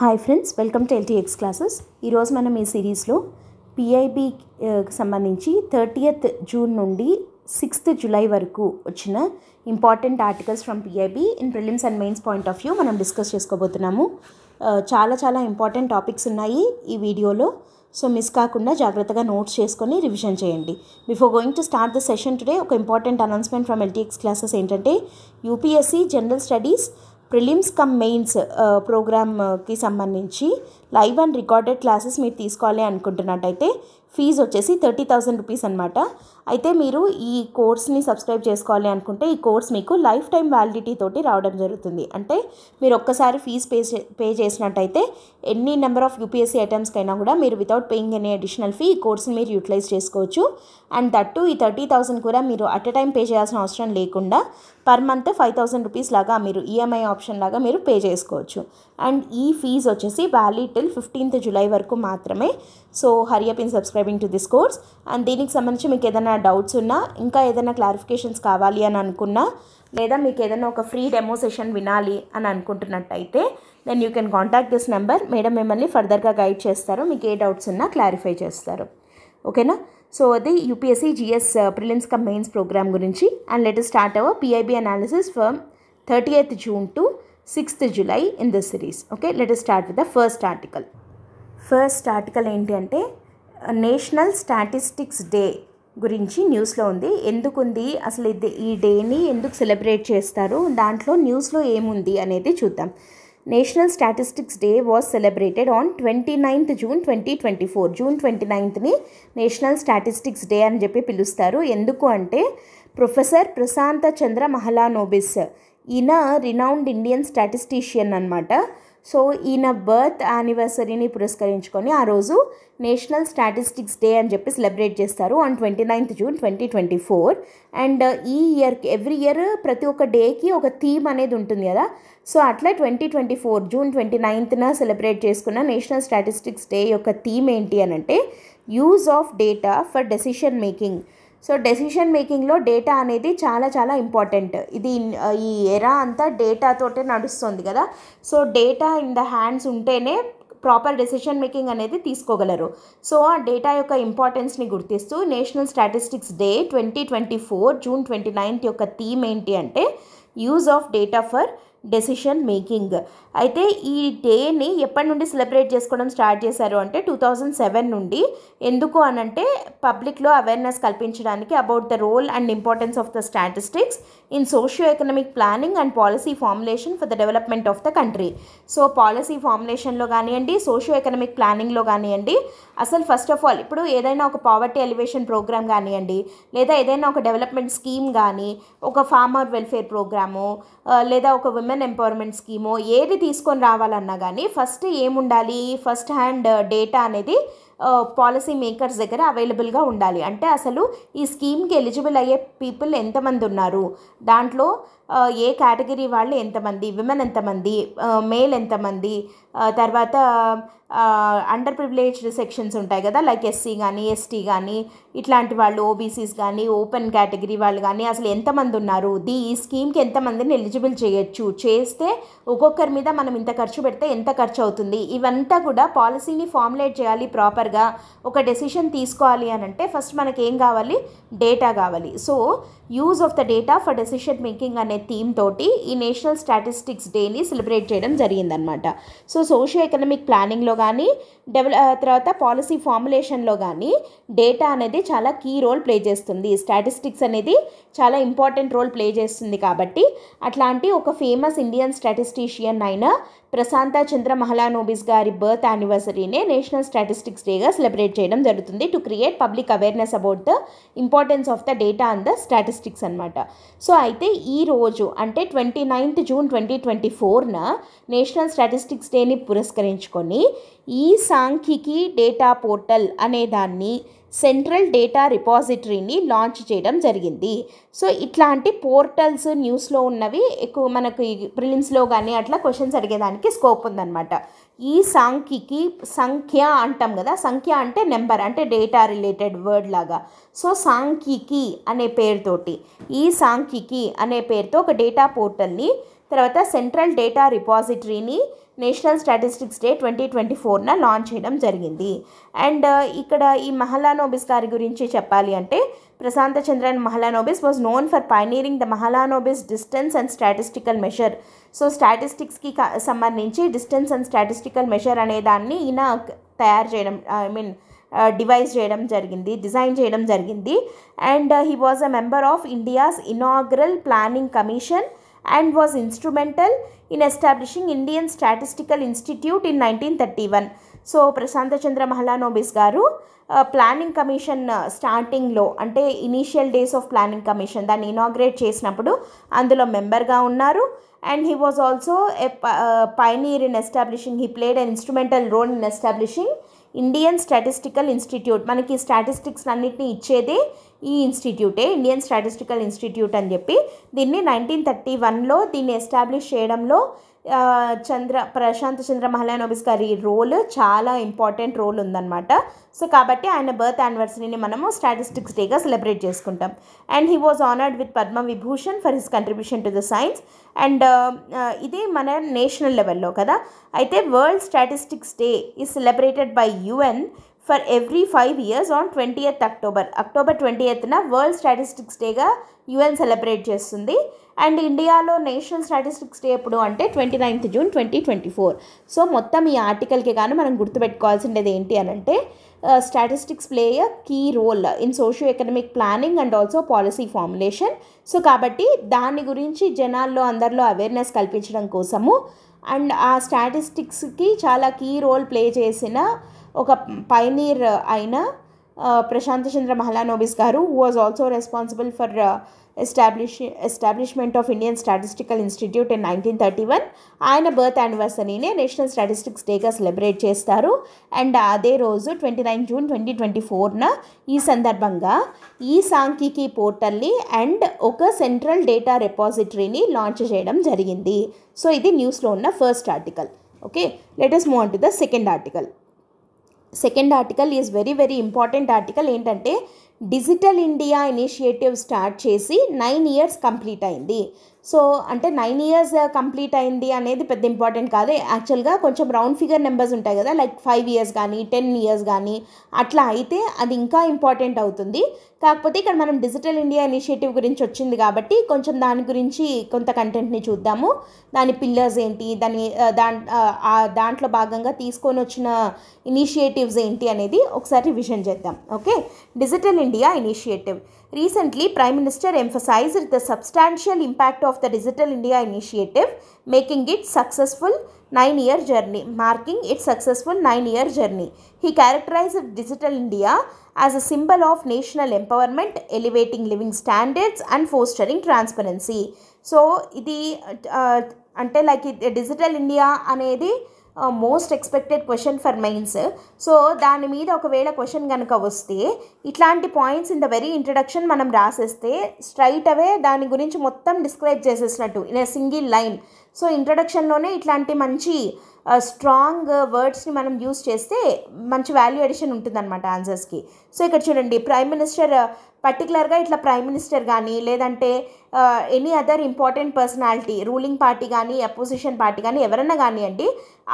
Hi friends welcome to LTX classes ఈరోజు మనం ఈ సిరీస్లో పిఐబి సంబంధించి థర్టీయత్ జూన్ నుండి సిక్స్త్ జూలై వరకు వచ్చిన important articles from PIB in prelims and mains point of view మనం డిస్కస్ చేసుకోబోతున్నాము చాలా చాలా ఇంపార్టెంట్ టాపిక్స్ ఉన్నాయి ఈ వీడియోలో సో మిస్ కాకుండా జాగ్రత్తగా నోట్స్ చేసుకొని రివిజన్ చేయండి before going to start the session today ఒక important announcement from LTX classes ఏంటంటే UPSC general studies prelims cum mains ప్రోగ్రామ్కి సంబంధించి లైవ్ అండ్ రికార్డెడ్ క్లాసెస్ మీరు తీసుకోవాలి అనుకుంటున్నట్టయితే ఫీజు వచ్చేసి థర్టీ థౌసండ్ రూపీస్ అనమాట అయితే మీరు ఈ కోర్స్ని సబ్స్క్రైబ్ చేసుకోవాలి అనుకుంటే ఈ కోర్స్ మీకు లైఫ్ టైం వ్యాలిడిటీ తోటి రావడం జరుగుతుంది అంటే మీరు ఒక్కసారి ఫీజు పే పే చేసినట్టయితే ఎన్ని నెంబర్ ఆఫ్ యూపీఎస్సీ అయినా కూడా మీరు without paying any additional fee ఈ కోర్స్ని మీరు యూటిలైజ్ చేసుకోవచ్చు అండ్ దట్టు ఈ థర్టీ థౌసండ్ కూడా మీరు అట్ ఎ టైం పే చేయాల్సిన అవసరం లేకుండా per month five thousand rupees లాగా మీరు ఈఎంఐ e ఆప్షన్ లాగా మీరు పే చేసుకోవచ్చు అండ్ ఈ ఫీజ్ వచ్చేసి వ్యాలీ టిల్ ఫిఫ్టీన్త్ జూలై వరకు మాత్రమే so hurry up in subscribing to this course and దీనికి సంబంధించి మీకు ఏదైనా డౌట్స్ ఉన్నా ఇంకా ఏదైనా క్లారిఫికేషన్స్ కావాలి అని అనుకున్నా లేదా మీకు ఏదైనా ఒక ఫ్రీ డెమో సెషన్ వినాలి అని అనుకుంటున్నట్టయితే then you can contact this number madam మిమ్మల్ని ఫర్దర్గా గైడ్ చేస్తారు మీకు ఏ డౌట్స్ ఉన్నా క్లారిఫై చేస్తారు ఓకేనా సో అది UPSC GS prelims cum mains program గురించి and let start our PIB analysis from thirty eighth June to sixth July in the series okay let start with the first article first article ఏంటి అంటే national statistics day గురించి న్యూస్లో ఉంది ఎందుకుంది అసలు ఇది ఈ డేని ఎందుకు సెలబ్రేట్ చేస్తారు దాంట్లో న్యూస్లో ఏముంది అనేది చూద్దాం national statistics day was celebrated on twenty ninth June twenty twenty four June twenty నైన్త్ని నేషనల్ స్టాటిస్టిక్స్ డే అని చెప్పి పిలుస్తారు ఎందుకు అంటే ప్రొఫెసర్ ప్రశాంత చంద్ర మహలానోబిస్ ఈయన రినౌండ్ ఇండియన్ స్టాటిస్టీషియన్ అనమాట సో ఈయన బర్త్ యానివర్సరీని పురస్కరించుకొని ఆ రోజు నేషనల్ స్టాటిస్టిక్స్ డే అని చెప్పి సెలబ్రేట్ చేస్తారు on twenty ninth June twenty twenty four and ఈ ఇయర్కి ఎవ్రీ ఇయర్ ప్రతి ఒక్క డేకి ఒక థీమ్ అనేది ఉంటుంది కదా సో అట్లా twenty twenty four June twenty నైన్త్న సెలబ్రేట్ చేసుకున్న నేషనల్ స్టాటిస్టిక్స్ డే యొక్క థీమ్ ఏంటి అని అంటే use of data for decision making so decision మేకింగ్లో డేటా అనేది చాలా చాలా ఇంపార్టెంట్ ఇది ఈ ఎరా అంతా డేటాతోటే నడుస్తుంది కదా so data in the hands ఉంటేనే ప్రాపర్ డెసిషన్ మేకింగ్ అనేది తీసుకోగలరు సో ఆ డేటా యొక్క ఇంపార్టెన్స్ని గుర్తిస్తూ national statistics day twenty twenty four June twenty ninth యొక్క థీమ్ ఏంటి అంటే use of data for decision making అయితే ఈ డేని ఎప్పటి నుండి సెలబ్రేట్ చేసుకోవడం స్టార్ట్ చేశారు అంటే టూ థౌజండ్ సెవెన్ నుండి ఎందుకు అనంటే పబ్లిక్లో అవేర్నెస్ కల్పించడానికి about the role and importance of the statistics in socio economic planning and policy formulation for the development of the country so policy ఫార్ములేషన్లో కానివ్వండి సోషియో ఎకనామిక్ ప్లానింగ్లో కానివ్వండి అసలు ఫస్ట్ ఆఫ్ ఆల్ ఇప్పుడు ఏదైనా ఒక పావర్టీ ఎలివేషన్ ప్రోగ్రామ్ కానివ్వండి లేదా ఏదైనా ఒక డెవలప్మెంట్ స్కీమ్ కానీ ఒక ఫార్మర్ వెల్ఫేర్ ప్రోగ్రాము లేదా ఒక విమెన్ ఉమెన్ ఎంపవర్మెంట్ స్కీమ్ ఏది తీసుకొని రావాలన్నా కానీ ఫస్ట్ ఏముండాలి ఫస్ట్ హ్యాండ్ డేటా అనేది పాలసీ uh, మేకర్స్ దగ్గర అవైలబుల్గా ఉండాలి అంటే అసలు ఈ స్కీమ్కి ఎలిజిబుల్ అయ్యే పీపుల్ ఎంతమంది ఉన్నారు దాంట్లో ఏ కేటగిరీ వాళ్ళు ఎంతమంది విమెన్ ఎంతమంది మేల్ ఎంతమంది తర్వాత అండర్ ప్రివిలేజ్డ్ సెక్షన్స్ ఉంటాయి కదా లైక్ ఎస్సీ కానీ ఎస్టీ కానీ ఇట్లాంటి వాళ్ళు ఓబీసీస్ కానీ ఓపెన్ కేటగిరీ వాళ్ళు కానీ అసలు ఎంతమంది ఉన్నారు దీ ఈ స్కీమ్కి ఎంతమందిని ఎలిజిబుల్ చేయొచ్చు చేస్తే ఒక్కొక్కరి మీద మనం ఇంత ఖర్చు పెడితే ఎంత ఖర్చు అవుతుంది ఇవంతా కూడా పాలసీని ఫార్ములేట్ చేయాలి ప్రాపర్గా ఒక డెసిషన్ తీసుకోవాలి అని అంటే ఫస్ట్ మనకి ఏం కావాలి డేటా కావాలి so use of the data for decision making అనే థీమ్ తోటి ఈ నేషనల్ స్టాటిస్టిక్స్ డేని సెలబ్రేట్ చేయడం జరిగిందనమాట సో సోషియో ఎకనామిక్ ప్లానింగ్లో కానీ డెవల తర్వాత పాలసీ ఫార్ములేషన్లో కానీ డేటా అనేది చాలా కీ రోల్ ప్లే చేస్తుంది స్టాటిస్టిక్స్ అనేది చాలా ఇంపార్టెంట్ రోల్ ప్లే చేస్తుంది కాబట్టి అట్లాంటి ఒక ఫేమస్ ఇండియన్ స్టాటిస్టీషియన్ అయిన ప్రశాంత చంద్ర మహలానోబిస్ గారి బర్త్ యానివర్సరీనే నేషనల్ స్టాటిస్టిక్స్ డేగా సెలబ్రేట్ చేయడం జరుగుతుంది to create public awareness about the importance of the data and the statistics అనమాట సో అయితే ఈ రోజు అంటే twenty ninth June twenty twenty ఫోర్న నేషనల్ స్టాటిస్టిక్స్ డేని పురస్కరించుకొని ఈ సాంఖ్యికి డేటా పోర్టల్ అనే దాన్ని సెంట్రల్ డేటా రిపాజిటరీని లాంచ్ చేయడం జరిగింది సో ఇట్లాంటి పోర్టల్స్ న్యూస్లో ఉన్నవి ఎక్కువ మనకు ప్రిలిమ్స్లో కానీ అట్లా క్వశ్చన్స్ అడిగేదానికి స్కోప్ ఉందన్నమాట ఈ సంఖ్యకి సంఖ్య అంటాం కదా సంఖ్య అంటే నెంబర్ అంటే డేటా రిలేటెడ్ వర్డ్ లాగా సో సాంఖ్యకి అనే పేరుతోటి ఈ సాంఖ్యకి అనే పేరుతో ఒక డేటా పోర్టల్ని తర్వాత సెంట్రల్ డేటా రిపాజిటరీని national statistics day twenty twenty ఫోర్న లాంచ్ చేయడం జరిగింది అండ్ uh, ఇక్కడ ఈ మహలానోబిస్ గారి గురించి చెప్పాలి అంటే Prasanta Chandran Mahalanobis was known for pioneering the Mahalanobis distance and statistical measure so స్టాటిస్టిక్స్కి సంబంధించి డిస్టెన్స్ అండ్ స్టాటిస్టికల్ మెషర్ అనే దాన్ని ఈయన తయారు చేయడం ఐ మీన్ డివైజ్ చేయడం జరిగింది డిజైన్ చేయడం జరిగింది and he was a member of India's inaugural planning commission and was instrumental in establishing Indian statistical institute in nineteen thirty one so Prasanta Chandra Mahalanobis గారు ప్లానింగ్ కమిషన్ స్టార్టింగ్లో అంటే initial days of planning commission దాన్ని inaugurate చేసినప్పుడు అందులో మెంబర్గా ఉన్నారు and he was also a pioneer in establishing he played an instrumental role in establishing Indian statistical institute మనకి statistics అన్నింటినీ ఇచ్చేదే ఈ ఇన్స్టిట్యూటే ఇండియన్ స్టాటిస్టికల్ ఇన్స్టిట్యూట్ అని చెప్పి దీన్ని నైన్టీన్ థర్టీ వన్లో దీన్ని ఎస్టాబ్లిష్ చేయడంలో చంద్ర ప్రశాంత్ చంద్ర మహలానోబిస్ గారి రోల్ చాలా ఇంపార్టెంట్ రోల్ ఉందన్నమాట సో కాబట్టి ఆయన బర్త్ యానివర్సరీని మనము స్టాటిస్టిక్స్ డేగా సెలబ్రేట్ చేసుకుంటాం and he was honoured with Padma Vibhushan for his contribution to the science and ఇది మన నేషనల్ లెవెల్లో కదా అయితే world statistics day is celebrated by UN for every five years on twenty eighth October October twenty ఎయిత్న world statistics డేగా UN celebrate చేస్తుంది and ఇండియాలో national statistics day ఎప్పుడు అంటే twenty ninth June twenty twenty four so మొత్తం ఈ ఆర్టికల్కి కానీ మనం గుర్తుపెట్టుకోవాల్సిండేది ఏంటి అని అంటే statistics play a key role in socio economic planning and also policy formulation so కాబట్టి దాని గురించి జనాల్లో అందరిలో అవేర్నెస్ కల్పించడం కోసము అండ్ ఆ స్టాటిస్టిక్స్కి చాలా కీ రోల్ ప్లే చేసిన ఒక పైనీర్ అయిన ప్రశాంత్ చంద్ర మహలానోబిస్ గారు was also responsible for establish establishment of Indian statistical institute in nineteen thirty one ఆయన బర్త్ యానివర్సరీనే నేషనల్ స్టాటిస్టిక్స్ డేగా సెలబ్రేట్ చేస్తారు అండ్ అదే రోజు twenty nine June twenty twenty ఫోర్న ఈ సందర్భంగా ఈ సాంఖ్యకి పోర్టల్ని అండ్ ఒక సెంట్రల్ డేటా రెపాజిటరీని లాంచ్ చేయడం జరిగింది సో ఇది న్యూస్లో ఉన్న first article okay let's move on to the second article second article is very very important article ఏంటంటే డిజిటల్ ఇండియా ఇనిషియేటివ్ స్టార్ట్ చేసి నైన్ ఇయర్స్ కంప్లీట్ అయింది సో అంటే నైన్ ఇయర్స్ కంప్లీట్ అయింది అనేది పెద్ద ఇంపార్టెంట్ కాదు యాక్చువల్గా కొంచెం రౌండ్ ఫిగర్ నెంబర్స్ ఉంటాయి కదా లైక్ ఫైవ్ ఇయర్స్ కానీ టెన్ ఇయర్స్ కానీ అట్లా అయితే అది ఇంకా ఇంపార్టెంట్ అవుతుంది కాకపోతే ఇక్కడ మనం డిజిటల్ ఇండియా ఇనిషియేటివ్ గురించి వచ్చింది కాబట్టి కొంచెం దాని గురించి కొంత కంటెంట్ని చూద్దాము దాని పిల్లర్స్ ఏంటి దాని uh, uh, దాంట్లో భాగంగా తీసుకొని వచ్చిన ఇనిషియేటివ్స్ ఏంటి అనేది ఒకసారి విజన్ చేద్దాం okay digital India initiative Recently, Prime Minister emphasized the substantial impact of the Digital India initiative, making it successful nine-year journey, marking its successful nine-year journey. He characterized Digital India as a symbol of national empowerment, elevating living standards and fostering transparency. So, ఇది అంటే like digital India అనేది most expected question for mains so దాని మీద ఒకవేళ question కనుక వస్తే ఇట్లాంటి points in the very introduction మనం రాసేస్తే స్ట్రైట్ అవే దాని గురించి మొత్తం డిస్క్రైబ్ చేసేసినట్టు in a single line so ఇంట్రడక్షన్లోనే ఇట్లాంటి మంచి స్ట్రాంగ్ uh, వర్డ్స్ని మనం యూస్ చేస్తే మంచి వాల్యూ అడిషన్ ఉంటుందన్నమాట ఆన్సర్స్కి సో ఇక్కడ చూడండి ప్రైమ్ మినిస్టర్ పర్టికులర్గా ఇట్లా ప్రైమ్ మినిస్టర్ కానీ లేదంటే any other important personality ruling party కానీ అపోజిషన్ పార్టీ కానీ ఎవరన్నా కానివ్వండి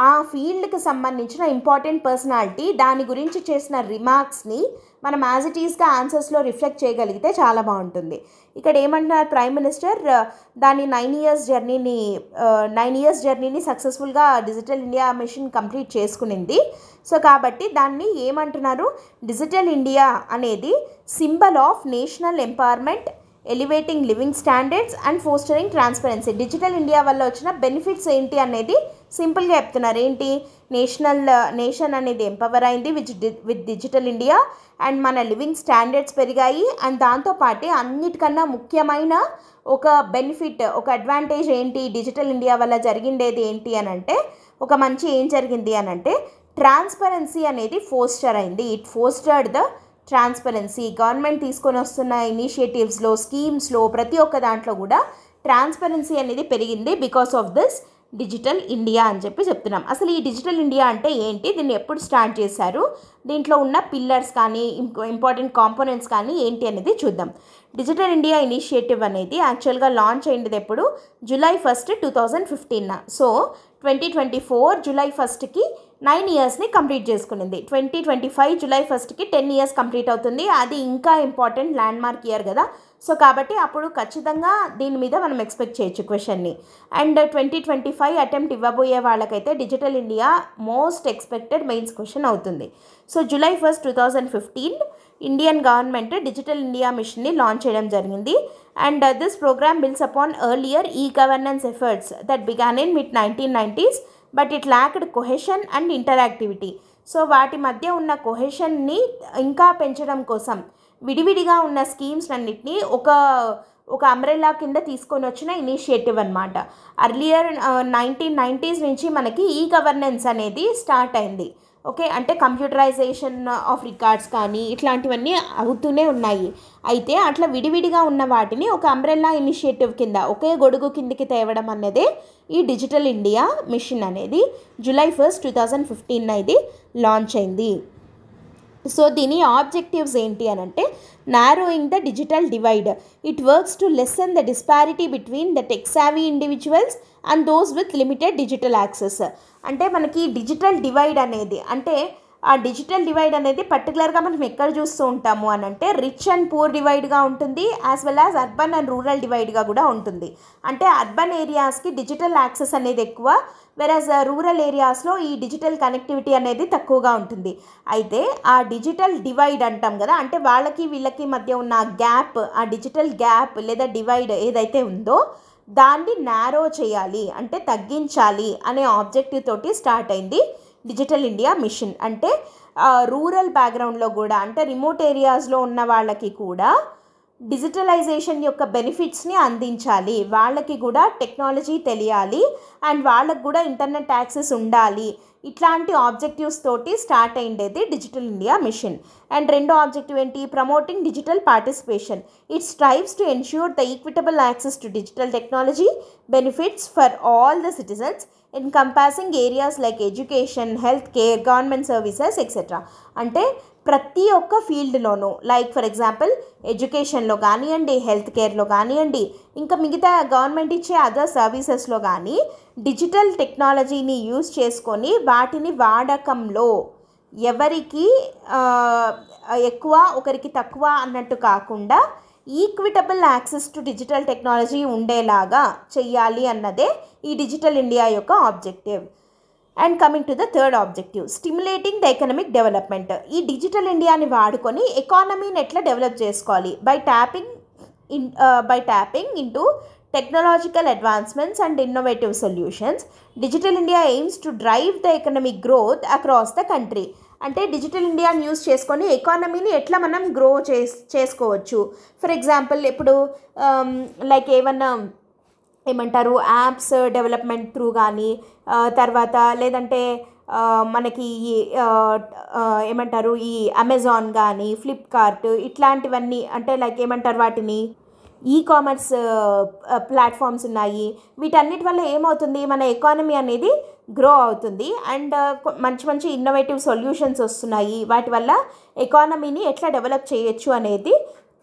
ఆ ఫీల్డ్కి సంబంధించిన ఇంపార్టెంట్ పర్సనాలిటీ దాని గురించి చేసిన రిమార్క్స్ని మనం యాజ్ ఇట్ ఈస్గా ఆన్సర్స్లో రిఫ్లెక్ట్ చేయగలిగితే చాలా బాగుంటుంది ఇక్కడ ఏమంటున్నారు ప్రైమ్ మినిస్టర్ దాని నైన్ ఇయర్స్ జర్నీని నైన్ ఇయర్స్ జర్నీని సక్సెస్ఫుల్గా డిజిటల్ ఇండియా మిషన్ కంప్లీట్ చేసుకునింది సో కాబట్టి దాన్ని ఏమంటున్నారు డిజిటల్ ఇండియా అనేది symbol of national empowerment elevating living standards and fostering transparency digital India వల్ల వచ్చిన బెనిఫిట్స్ ఏంటి అనేది సింపుల్గా చెప్తున్నారు ఏంటి నేషనల్ నేషన్ uh, అనేది ఎంపవర్ అయింది with with digital India and మన లివింగ్ స్టాండర్డ్స్ పెరిగాయి అండ్ దాంతోపాటు అన్నిటికన్నా ముఖ్యమైన ఒక బెనిఫిట్ ఒక అడ్వాంటేజ్ ఏంటి డిజిటల్ ఇండియా వల్ల జరిగిండేది ఏంటి అని అంటే ఒక మంచి ఏం జరిగింది అని అంటే ట్రాన్స్పరెన్సీ అనేది ఫోస్టర్ అయింది it fostered the transparency government తీసుకొని వస్తున్న ఇనిషియేటివ్స్లో స్కీమ్స్లో ప్రతి ఒక్క దాంట్లో కూడా ట్రాన్స్పరెన్సీ అనేది పెరిగింది because of this digital India అని చెప్పి చెప్తున్నాం అసలు ఈ డిజిటల్ ఇండియా అంటే ఏంటి దీన్ని ఎప్పుడు స్టార్ట్ చేశారు దీంట్లో ఉన్న పిల్లర్స్ కానీ ఇంపార్టెంట్ కాంపోనెంట్స్ కానీ ఏంటి అనేది చూద్దాం డిజిటల్ ఇండియా ఇనిషియేటివ్ అనేది యాక్చువల్గా లాంచ్ అయింది ఎప్పుడు July first two thousand fifteen so twenty twenty four July ఫస్ట్కి నైన్ ఇయర్స్ని కంప్లీట్ చేసుకునింది ట్వంటీ ట్వంటీ ఫైవ్ జూలై ఫస్ట్కి టెన్ ఇయర్స్ కంప్లీట్ అవుతుంది అది ఇంకా ఇంపార్టెంట్ ల్యాండ్ మార్క్ ఇయర్ కదా సో కాబట్టి అప్పుడు ఖచ్చితంగా దీని మీద మనం ఎక్స్పెక్ట్ చేయొచ్చు క్వశ్చన్ని and twenty twenty five attempt ఇవ్వబోయే వాళ్ళకైతే digital India most expected mains question అవుతుంది so July first two thousand fifteen Indian government digital India మిషన్ని లాంచ్ చేయడం జరిగింది and this program builds upon earlier e governance efforts that began in mid nineteen nineties but it lacked cohesion and interactivity so వాటి మధ్య ఉన్న కొహెషన్ని ఇంకా పెంచడం కోసం విడివిడిగా ఉన్న స్కీమ్స్ అన్నిటినీ ఒక ఒక అంబ్రెల్లా కింద తీసుకొని వచ్చిన ఇనిషియేటివ్ అనమాట అర్లియర్ నైన్టీన్ నైంటీస్ నుంచి మనకి ఈ గవర్నెన్స్ అనేది స్టార్ట్ అయింది ఓకే అంటే కంప్యూటరైజేషన్ ఆఫ్ రికార్డ్స్ కానీ ఇట్లాంటివన్నీ అవుతూనే ఉన్నాయి అయితే అట్లా విడివిడిగా ఉన్న వాటిని ఒక అంబ్రెల్లా ఇనిషియేటివ్ కింద ఒకే గొడుగు కిందికి తేవడం అన్నదే ఈ డిజిటల్ ఇండియా మిషన్ అనేది July first two thousand fifteen ఇది లాంచ్ అయింది సో దీని ఆబ్జెక్టివ్స్ ఏంటి అని అంటే narrowing the digital divide it works to lessen the disparity between the tech savvy individuals and those with limited digital access అంటే మనకి digital divide అనేది అంటే ఆ డిజిటల్ డివైడ్ అనేది పర్టికులర్గా మనం ఎక్కడ చూస్తూ ఉంటాము అని అంటే రిచ్ అండ్ పూర్ డివైడ్గా ఉంటుంది as well as urban and rural డివైడ్గా కూడా ఉంటుంది అంటే అర్బన్ ఏరియాస్కి డిజిటల్ యాక్సెస్ అనేది ఎక్కువ వెరాజ్ రూరల్ ఏరియాస్లో ఈ డిజిటల్ కనెక్టివిటీ అనేది తక్కువగా ఉంటుంది అయితే ఆ డిజిటల్ డివైడ్ అంటాం కదా అంటే వాళ్ళకి వీళ్ళకి మధ్య ఉన్న గ్యాప్ ఆ డిజిటల్ గ్యాప్ లేదా డివైడ్ ఏదైతే ఉందో దాన్ని నారో చేయాలి అంటే తగ్గించాలి అనే ఆబ్జెక్టివ్ తోటి స్టార్ట్ అయింది డిజిటల్ ఇండియా మిషన్ అంటే రూరల్ బ్యాక్గ్రౌండ్లో కూడా అంటే రిమోట్ ఏరియాస్లో ఉన్న వాళ్ళకి కూడా డిజిటలైజేషన్ యొక్క బెనిఫిట్స్ని అందించాలి వాళ్ళకి కూడా టెక్నాలజీ తెలియాలి అండ్ వాళ్ళకు కూడా ఇంటర్నెట్ యాక్సెస్ ఉండాలి ఇట్లాంటి ఆబ్జెక్టివ్స్ తోటి స్టార్ట్ అయిండేది డిజిటల్ ఇండియా మిషన్ అండ్ రెండో ఆబ్జెక్టివ్ ఏంటి promoting digital participation it strives to ensure the equitable access to digital technology benefits for all the citizens encompassing areas like education health care government services etcetera అంటే ప్రతి ఒక్క ఫీల్డ్లోనూ like for example ఎడ్యుకేషన్లో కానివ్వండి health కేర్లో కానివ్వండి ఇంకా మిగతా government ఇచ్చే other సర్వీసెస్లో కానీ డిజిటల్ టెక్నాలజీని యూజ్ చేసుకొని వాటిని వాడకంలో ఎవరికి ఎక్కువ ఒకరికి తక్కువ అన్నట్టు కాకుండా equitable access to digital technology ఉండేలాగా చెయ్యాలి అన్నదే ఈ డిజిటల్ ఇండియా యొక్క objective and coming to the third objective stimulating the economic development ఈ డిజిటల్ ఇండియాని వాడుకొని ఎకానమీని ఎట్లా డెవలప్ చేసుకోవాలి by tapping in by tapping into technological advancements and innovative solutions. Digital India aims to drive the economic growth across the country. అంటే digital ఇండియాని use చేసుకొని ఎకానమీని ఎట్లా మనం గ్రో చేస్ చేసుకోవచ్చు ఫర్ ఎగ్జాంపుల్ ఇప్పుడు లైక్ um, ఏమన్నా ఏమంటారు యాప్స్ డెవలప్మెంట్ త్రూ కానీ తర్వాత లేదంటే uh, మనకి ఈ uh, uh, ఏమంటారు ఈ అమెజాన్ కానీ ఫ్లిప్కార్ట్ ఇట్లాంటివన్నీ అంటే లైక్ ఏమంటారు వాటిని ఈ కామర్స్ ప్లాట్ఫామ్స్ ఉన్నాయి వీటన్నిటి వల్ల ఏమవుతుంది మన ఎకానమీ అనేది గ్రో అవుతుంది అండ్ uh, మంచి మంచి ఇన్నోవేటివ్ సొల్యూషన్స్ వస్తున్నాయి వాటి వల్ల ఎకానమీని ఎట్లా డెవలప్ చేయొచ్చు అనేది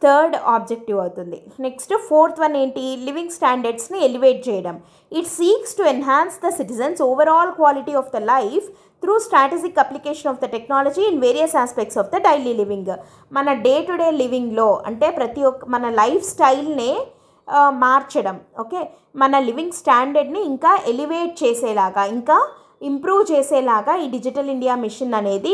థర్డ్ ఆబ్జెక్టివ్ అవుతుంది నెక్స్ట్ ఫోర్త్ వన్ ఏంటి లివింగ్ స్టాండర్డ్స్ని ఎలివేట్ చేయడం it seeks to enhance the citizens overall quality of the life through strategic application of the technology in various aspects of the daily living మన day to day లివింగ్లో అంటే ప్రతి ఒక్క మన life స్టైల్నే మార్చడం ఓకే మన లివింగ్ స్టాండర్డ్ని ఇంకా ఎలివేట్ చేసేలాగా ఇంకా ఇంప్రూవ్ చేసేలాగా ఈ డిజిటల్ ఇండియా మిషన్ అనేది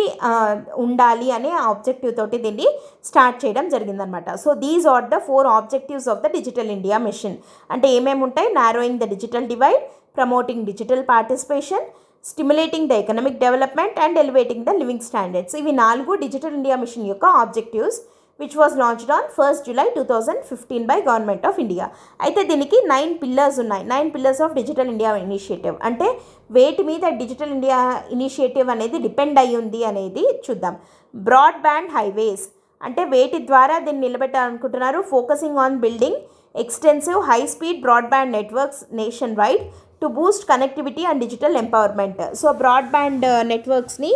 ఉండాలి అనే ఆబ్జెక్టివ్ తోటి దీన్ని స్టార్ట్ చేయడం జరిగిందనమాట so these are the four objectives of the digital India mission అంటే ఏమేమి ఉంటాయి narrowing the digital divide promoting digital participation stimulating the economic development and elevating the living standards ఇవి నాలుగు డిజిటల్ ఇండియా మిషన్ యొక్క objectives which was launched on first July two thousand fifteen by government of India అయితే దీనికి nine pillars ఉన్నాయి nine pillars of digital India initiative అంటే వేటి మీద digital India initiative అనేది డిపెండ్ అయ్యి ఉంది అనేది చూద్దాం బ్రాడ్బ్యాండ్ హైవేస్ అంటే వేటి ద్వారా దీన్ని నిలబెట్టాలనుకుంటున్నారు focusing on building extensive high speed broadband networks nationwide to boost connectivity and digital empowerment so broadband నెట్వర్క్స్ని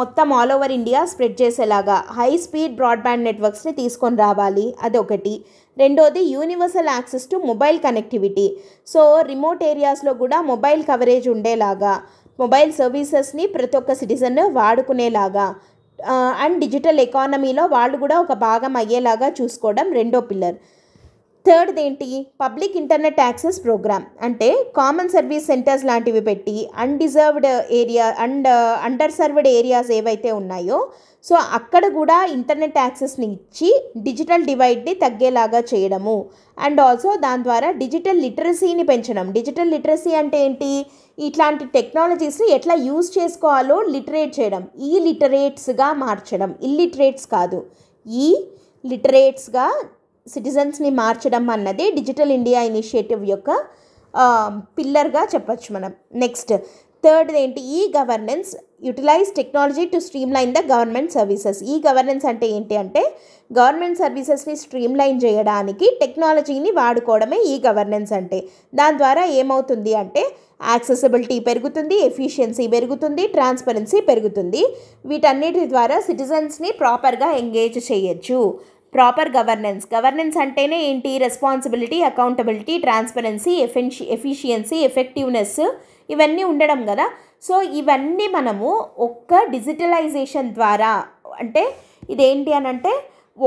మొత్తం ఆల్ ఓవర్ ఇండియా స్ప్రెడ్ చేసేలాగా హై స్పీడ్ బ్రాడ్బ్యాండ్ నెట్వర్క్స్ని తీసుకొని రావాలి అదొకటి రెండోది universal access to mobile connectivity so remote ఏరియాస్లో కూడా మొబైల్ కవరేజ్ ఉండేలాగా మొబైల్ సర్వీసెస్ని ప్రతి ఒక్క సిటిజన్ వాడుకునేలాగా అండ్ డిజిటల్ ఎకానమీలో వాళ్ళు కూడా ఒక భాగం అయ్యేలాగా చూసుకోవడం రెండో పిల్లర్ థర్డ్ది ఏంటి పబ్లిక్ ఇంటర్నెట్ యాక్సెస్ ప్రోగ్రామ్ అంటే కామన్ సర్వీస్ సెంటర్స్ లాంటివి పెట్టి undeserved area and underserved areas ఏవైతే ఉన్నాయో సో అక్కడ కూడా ఇంటర్నెట్ యాక్సెస్ని ఇచ్చి డిజిటల్ డివైడ్ని తగ్గేలాగా చేయడము అండ్ ఆల్సో దాని ద్వారా డిజిటల్ లిటరసీని పెంచడం డిజిటల్ లిటరసీ అంటే ఏంటి ఇట్లాంటి టెక్నాలజీస్ని ఎట్లా యూజ్ చేసుకోవాలో లిటరేట్ చేయడం ఈ లిటరేట్స్గా మార్చడం ఇల్లిటరేట్స్ కాదు ఈ లిటరేట్స్గా సిటిజన్స్ని మార్చడం అన్నది డిజిటల్ ఇండియా ఇనిషియేటివ్ యొక్క పిల్లర్గా చెప్పచ్చు మనం నెక్స్ట్ థర్డ్ ఏంటి e governance utilise technology to streamline the government services e governance అంటే ఏంటి అంటే గవర్నమెంట్ సర్వీసెస్ని స్ట్రీమ్లైన్ చేయడానికి టెక్నాలజీని వాడుకోవడమే ఈ గవర్నెన్స్ అంటే దాని ద్వారా ఏమవుతుంది అంటే యాక్సెసిబిలిటీ పెరుగుతుంది ఎఫిషియన్సీ పెరుగుతుంది ట్రాన్స్పరెన్సీ పెరుగుతుంది వీటన్నిటి ద్వారా సిటిజన్స్ని ప్రాపర్గా ఎంగేజ్ చేయొచ్చు ప్రాపర్ గవర్నెన్స్ గవర్నెన్స్ అంటేనే ఏంటి రెస్పాన్సిబిలిటీ అకౌంటబిలిటీ ట్రాన్స్పరెన్సీ ఎఫెన్షి ఎఫిషియన్సీ ఎఫెక్టివ్నెస్ ఇవన్నీ ఉండడం కదా సో ఇవన్నీ మనము ఒక్క డిజిటలైజేషన్ ద్వారా అంటే ఇదేంటి అని అంటే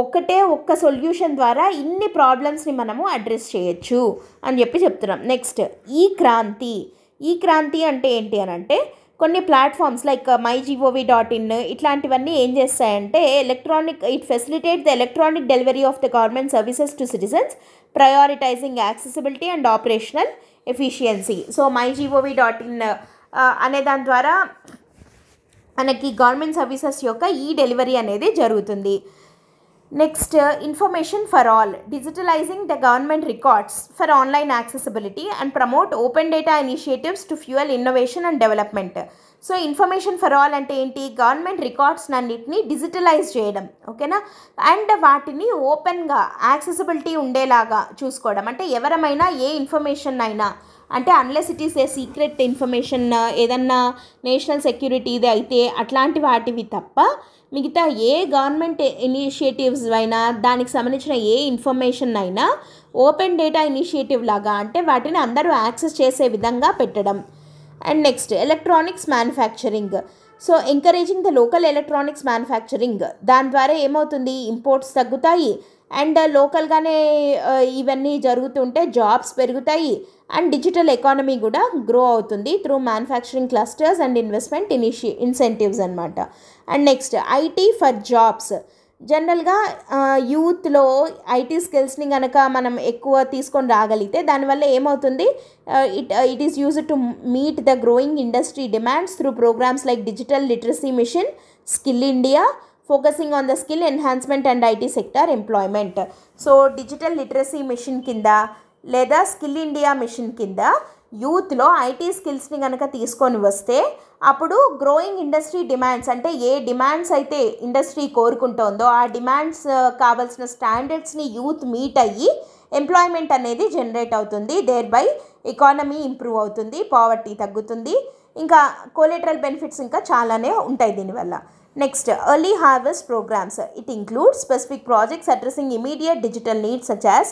ఒకటే ఒక్క సొల్యూషన్ ద్వారా ఇన్ని ప్రాబ్లమ్స్ని మనము అడ్రస్ చేయొచ్చు అని చెప్పి చెప్తున్నాం నెక్స్ట్ ఈ క్రాంతి ఈ క్రాంతి అంటే ఏంటి అని అంటే కొన్ని platforms like my G O V dot in ఇట్లాంటివన్నీ ఏం చేస్తాయంటే electronic it facilitate the electronic delivery of the government services to citizens prioritising accessibility and operational efficiency so my G O V dot in అనే దాని ద్వారా మనకి గవర్నమెంట్ సర్వీసెస్ యొక్క ఈ డెలివరీ అనేది జరుగుతుంది next information for all digitalising the government records for online accessibility and promote open data initiatives to fuel innovation and development so information for all అంటే ఏంటి గవర్నమెంట్ రికార్డ్స్ అన్నింటినీ డిజిటలైజ్ చేయడం ఓకేనా and వాటిని ఓపెన్గా యాక్సెసిబిలిటీ ఉండేలాగా చూసుకోవడం అంటే ఎవరమైనా ఏ ఇన్ఫర్మేషన్ అయినా అంటే unless it is a secret information ఏదన్నా నేషనల్ సెక్యూరిటీది అయితే అట్లాంటి వాటివి తప్ప మిగతా ఏ గవర్నమెంట్ ఇనిషియేటివ్స్ అయినా దానికి సంబంధించిన ఏ ఇన్ఫర్మేషన్ అయినా ఓపెన్ డేటా ఇనిషియేటివ్ లాగా అంటే వాటిని అందరూ యాక్సెస్ చేసే విధంగా పెట్టడం and next electronics manufacturing so encouraging the local electronics manufacturing దాని ద్వారా ఏమవుతుంది ఇంపోర్ట్స్ తగ్గుతాయి అండ్ లోకల్గానే ఇవన్నీ జరుగుతుంటే జాబ్స్ పెరుగుతాయి అండ్ డిజిటల్ ఎకానమీ కూడా గ్రో అవుతుంది through manufacturing clusters and investment ఇనిషి ఇన్సెంటివ్స్ అనమాట and next IT for jobs జనరల్గా యూత్లో ఐటీ స్కిల్స్ని కనుక మనం ఎక్కువ తీసుకొని రాగలిగితే దానివల్ల ఏమవుతుంది it it is use to meet the growing industry demands through programmes like digital literacy mission skill India focusing on the skill enhancement and IT sector employment so digital literacy mission కింద లేదా skill India mission కింద యూత్లో IT స్కిల్స్ని కనుక తీసుకొని వస్తే అప్పుడు growing industry demands అంటే ఏ డిమాండ్స్ అయితే ఇండస్ట్రీ కోరుకుంటోందో ఆ డిమాండ్స్ కావాల్సిన స్టాండర్డ్స్ని యూత్ మీట్ అయ్యి ఎంప్లాయ్మెంట్ అనేది జనరేట్ అవుతుంది దేర్ బై ఎకానమీ ఇంప్రూవ్ అవుతుంది పావర్టీ తగ్గుతుంది ఇంకా కోలేటరల్ బెనిఫిట్స్ ఇంకా చాలానే ఉంటాయి దీనివల్ల next early harvest programmes it include specific projects addressing immediate digital needs such as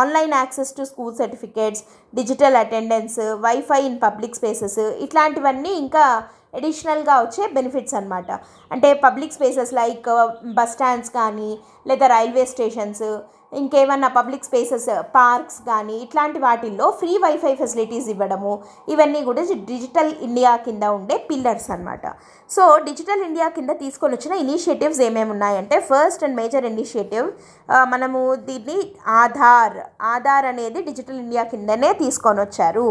online access to school certificates digital attendance wifi in public spaces ఇట్లాంటివన్నీ ఇంకా అడిషనల్గా వచ్చే బెనిఫిట్స్ అనమాట అంటే public spaces like bus stands కానీ లేదా railway stations ఇంకేమన్నా public spaces parks కానీ ఇట్లాంటి వాటిల్లో ఫ్రీ వైఫై ఫెసిలిటీస్ ఇవ్వడము ఇవన్నీ కూడా డిజిటల్ ఇండియా కింద ఉండే పిల్లర్స్ అనమాట సో డిజిటల్ ఇండియా కింద తీసుకొని వచ్చిన ఇనిషియేటివ్స్ ఏమేమి ఉన్నాయంటే ఫస్ట్ అండ్ మేజర్ ఇనిషియేటివ్ మనము దీన్ని ఆధార్ ఆధార్ అనేది డిజిటల్ ఇండియా కిందనే తీసుకొని వచ్చారు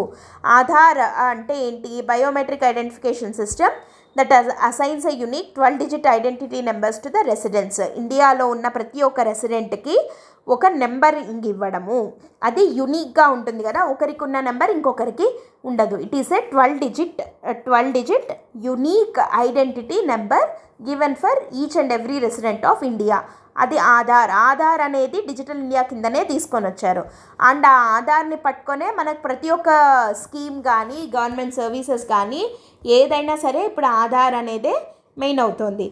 ఆధార్ అంటే ఏంటి biometric identification system that assigns a unique twelve digit identity numbers to the residence ఇండియాలో ఉన్న ప్రతి ఒక్క రెసిడెంట్కి ఒక నెంబరింగ్ ఇవ్వడము అది యునిక్గా ఉంటుంది కదా ఒకరికి ఉన్న నెంబర్ ఇంకొకరికి ఉండదు it is a twelve digit twelve digit unique identity number given for each and every resident of India అది ఆధార్ ఆధార్ అనేది డిజిటల్ ఇండియా కిందనే తీసుకొని వచ్చారు అండ్ ఆ ఆధార్ని పట్టుకొనే మనకు ప్రతి ఒక్క స్కీమ్ కానీ గవర్నమెంట్ సర్వీసెస్ కానీ ఏదైనా సరే ఇప్పుడు ఆధార్ అనేదే మెయిన్ అవుతుంది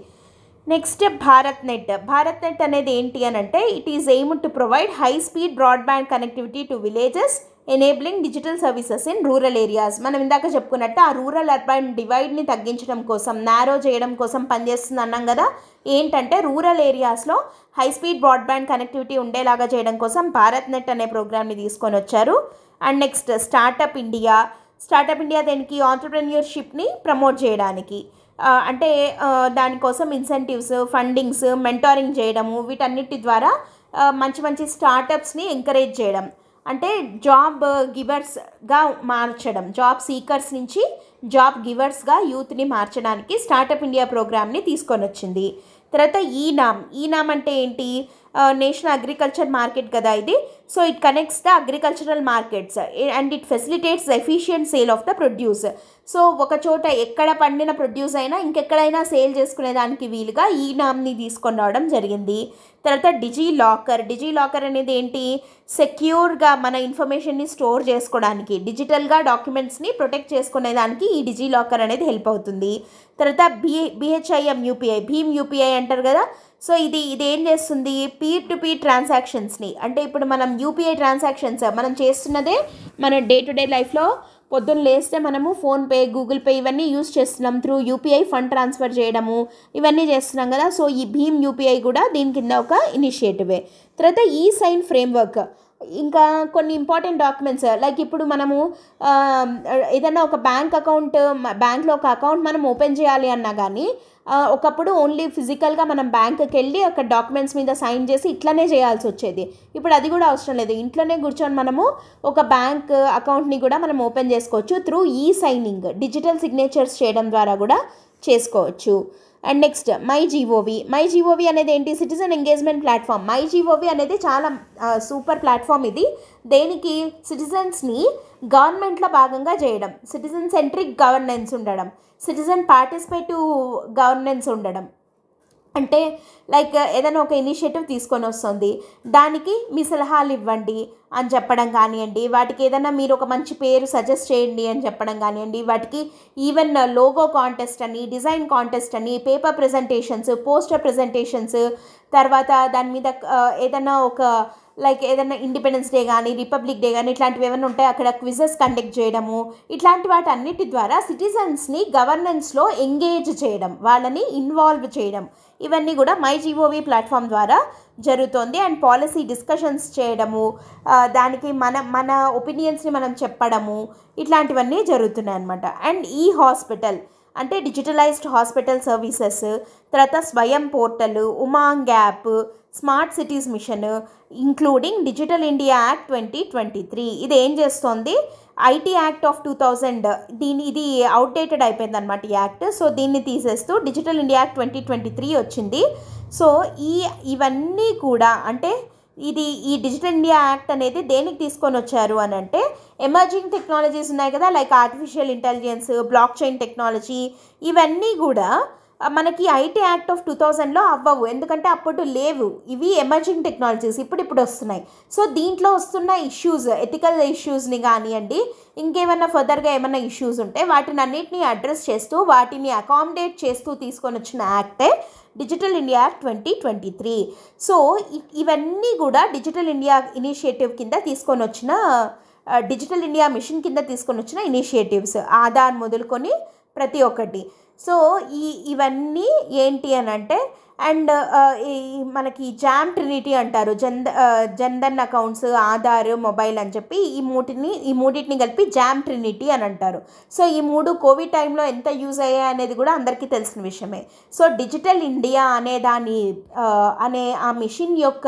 next Bharat net Bharat net అనేది ఏంటి అని అంటే it is aim to provide high speed broadband connectivity to villages enabling digital services in rural areas మనం ఇందాక చెప్పుకున్నట్టు ఆ రూరల్ అర్బన్ డివైడ్ని తగ్గించడం కోసం నారో చేయడం కోసం పనిచేస్తుంది అన్నాం కదా ఏంటంటే రూరల్ ఏరియాస్లో హై స్పీడ్ బ్రాడ్బ్యాండ్ కనెక్టివిటీ ఉండేలాగా చేయడం కోసం భారత్ నెట్ అనే ప్రోగ్రామ్ని తీసుకొని వచ్చారు and next startup India startup India దేనికి ఆంటర్ప్రెన్యూర్షిప్ని ప్రమోట్ చేయడానికి అంటే దానికోసం ఇన్సెంటివ్స్ ఫండింగ్స్ మెంటారింగ్ చేయడము వీటన్నిటి ద్వారా మంచి మంచి స్టార్టప్స్ని ఎంకరేజ్ చేయడం అంటే జాబ్ గివర్స్గా మార్చడం జాబ్ సీకర్స్ నుంచి జాబ్ గివర్స్గా యూత్ని మార్చడానికి స్టార్టప్ ఇండియా ప్రోగ్రామ్ని తీసుకొని వచ్చింది తర్వాత ఈనామ్ e ఈనామ్ e అంటే ఏంటి నేషనల్ అగ్రికల్చర్ మార్కెట్ కదా ఇది so it connects the agricultural markets and it facilitates efficient sale of the produce so ఒక చోట ఎక్కడ పండిన ప్రొడ్యూస్ అయినా ఇంకెక్కడైనా సేల్ చేసుకునే దానికి వీలుగా ఈ నామ్ని తీసుకొని రావడం జరిగింది తర్వాత డిజీ లాకర్ డిజీ లాకర్ అనేది ఏంటి సెక్యూర్గా మన ఇన్ఫర్మేషన్ని స్టోర్ చేసుకోవడానికి డిజిటల్గా డాక్యుమెంట్స్ని ప్రొటెక్ట్ చేసుకునే దానికి ఈ డిజీ లాకర్ అనేది హెల్ప్ అవుతుంది తర్వాత B B H I M UPI Bhim UPI అంటారు కదా సో ఇది ఇది ఏం చేస్తుంది పీర్ టు పీర్ ట్రాన్సాక్షన్స్ని అంటే ఇప్పుడు మనం యూపీఐ ట్రాన్సాక్షన్స్ మనం చేస్తున్నదే మన డే టు డే లైఫ్లో పొద్దున్న లేస్తే మనము ఫోన్పే గూగుల్ పే ఇవన్నీ యూస్ చేస్తున్నాం త్రూ యూపీఐ ఫండ్ ట్రాన్స్ఫర్ చేయడము ఇవన్నీ చేస్తున్నాం కదా సో ఈ భీమ్ యూపీఐ కూడా దీని కింద ఒక ఇనిషియేటివే తర్వాత ఈ సైన్ ఫ్రేమ్వర్క్ ఇంకా కొన్ని ఇంపార్టెంట్ డాక్యుమెంట్స్ లైక్ ఇప్పుడు మనము ఏదైనా ఒక బ్యాంక్ అకౌంట్ బ్యాంక్లో ఒక అకౌంట్ మనం ఓపెన్ చేయాలి అన్నా కానీ ఒకప్పుడు ఓన్లీ ఫిజికల్గా మనం బ్యాంకుకి వెళ్ళి అక్కడ డాక్యుమెంట్స్ మీద సైన్ చేసి ఇట్లనే చేయాల్సి వచ్చేది ఇప్పుడు అది కూడా అవసరం లేదు ఇంట్లోనే కూర్చొని మనము ఒక బ్యాంక్ అకౌంట్ని కూడా మనం ఓపెన్ చేసుకోవచ్చు త్రూ ఈ సైనింగ్ డిజిటల్ సిగ్నేచర్స్ చేయడం ద్వారా కూడా చేసుకోవచ్చు and next my G O V my G O V అనేది ఏంటి citizen engagement platform my G O V అనేది చాలా సూపర్ ప్లాట్ఫామ్ ఇది దేనికి సిటిజన్స్ని గవర్నమెంట్లో భాగంగా చేయడం సిటిజన్ సెంట్రిక్ గవర్నెన్స్ ఉండడం సిటిజన్ పార్టిసిపేటివ్ గవర్నెన్స్ ఉండడం అంటే లైక్ ఏదైనా ఒక ఇనిషియేటివ్ తీసుకొని వస్తుంది దానికి మీ సలహాలు ఇవ్వండి అని చెప్పడం కానివ్వండి వాటికి ఏదైనా మీరు ఒక మంచి పేరు సజెస్ట్ చేయండి అని చెప్పడం కానివ్వండి వాటికి ఈవెన్ లోగో కాంటెస్ట్ అని డిజైన్ కాంటెస్ట్ అని పేపర్ ప్రజెంటేషన్స్ పోస్టర్ ప్రజెంటేషన్స్ తర్వాత దాని మీద ఏదైనా ఒక లైక్ ఏదైనా ఇండిపెండెన్స్ డే కానీ రిపబ్లిక్ డే కానీ ఇట్లాంటివి ఏమైనా ఉంటాయి అక్కడ క్విజెస్ కండక్ట్ చేయడము ఇట్లాంటి వాటి అన్నిటి ద్వారా సిటిజన్స్ని గవర్నెన్స్లో ఎంగేజ్ చేయడం వాళ్ళని ఇన్వాల్వ్ చేయడం ఇవన్నీ కూడా మై జీఓవి ప్లాట్ఫామ్ ద్వారా జరుగుతోంది అండ్ పాలసీ డిస్కషన్స్ చేయడము దానికి మన మన ఒపీనియన్స్ని మనం చెప్పడము ఇట్లాంటివన్నీ జరుగుతున్నాయి అనమాట అండ్ ఈ హాస్పిటల్ అంటే డిజిటలైజ్డ్ హాస్పిటల్ సర్వీసెస్ తర్వాత Swayam portal Umang app smart cities mission including digital India act twenty twenty three ఇది ఏం చేస్తోంది IT act of two thousand దీని ఇది అవుట్డేటెడ్ అయిపోయింది అనమాట ఈ యాక్ట్ సో దీన్ని తీసేస్తూ digital India act twenty twenty three వచ్చింది సో ఈ ఇవన్నీ కూడా అంటే ఇది ఈ డిజిటల్ ఇండియా యాక్ట్ అనేది దేనికి తీసుకొని వచ్చారు అని అంటే ఎమర్జింగ్ టెక్నాలజీస్ ఉన్నాయి కదా like artificial intelligence blockchain technology ఇవన్నీ కూడా మనకి ఐటీ యాక్ట్ ఆఫ్ టూ థౌజండ్లో అవ్వవు ఎందుకంటే అప్పుడు లేవు ఇవి ఎమర్జింగ్ టెక్నాలజీస్ ఇప్పుడు ఇప్పుడు వస్తున్నాయి సో దీంట్లో వస్తున్న ఇష్యూస్ ఎథికల్ ఇష్యూస్ని కానివ్వండి ఇంకేమైనా ఫర్దర్గా ఏమైనా ఇష్యూస్ ఉంటే వాటిని అన్నింటినీ అడ్రస్ చేస్తూ వాటిని అకామిడేట్ చేస్తూ తీసుకొని వచ్చిన యాక్టే digital India twenty twenty three so ఇవన్నీ కూడా డిజిటల్ ఇండియా ఇనిషియేటివ్ కింద తీసుకొని వచ్చిన డిజిటల్ ఇండియా మిషన్ కింద తీసుకొని వచ్చిన ఇనిషియేటివ్స్ ఆధార్ మొదలుకొని ప్రతి ఒక్కటి సో ఈ ఇవన్నీ ఏంటి అని అంటే అండ్ ఈ మనకి జామ్ ట్రినిటీ అంటారు జన్ జన్ధన్ అకౌంట్స్ ఆధార్ మొబైల్ అని చెప్పి ఈ మూటిని ఈ మూడింటిని కలిపి జామ్ ట్రినిటీ అని అంటారు సో ఈ మూడు కోవిడ్ టైంలో ఎంత యూజ్ అయ్యాయి అనేది కూడా అందరికీ తెలిసిన విషయమే సో డిజిటల్ ఇండియా అనే దాని అనే ఆ మిషన్ యొక్క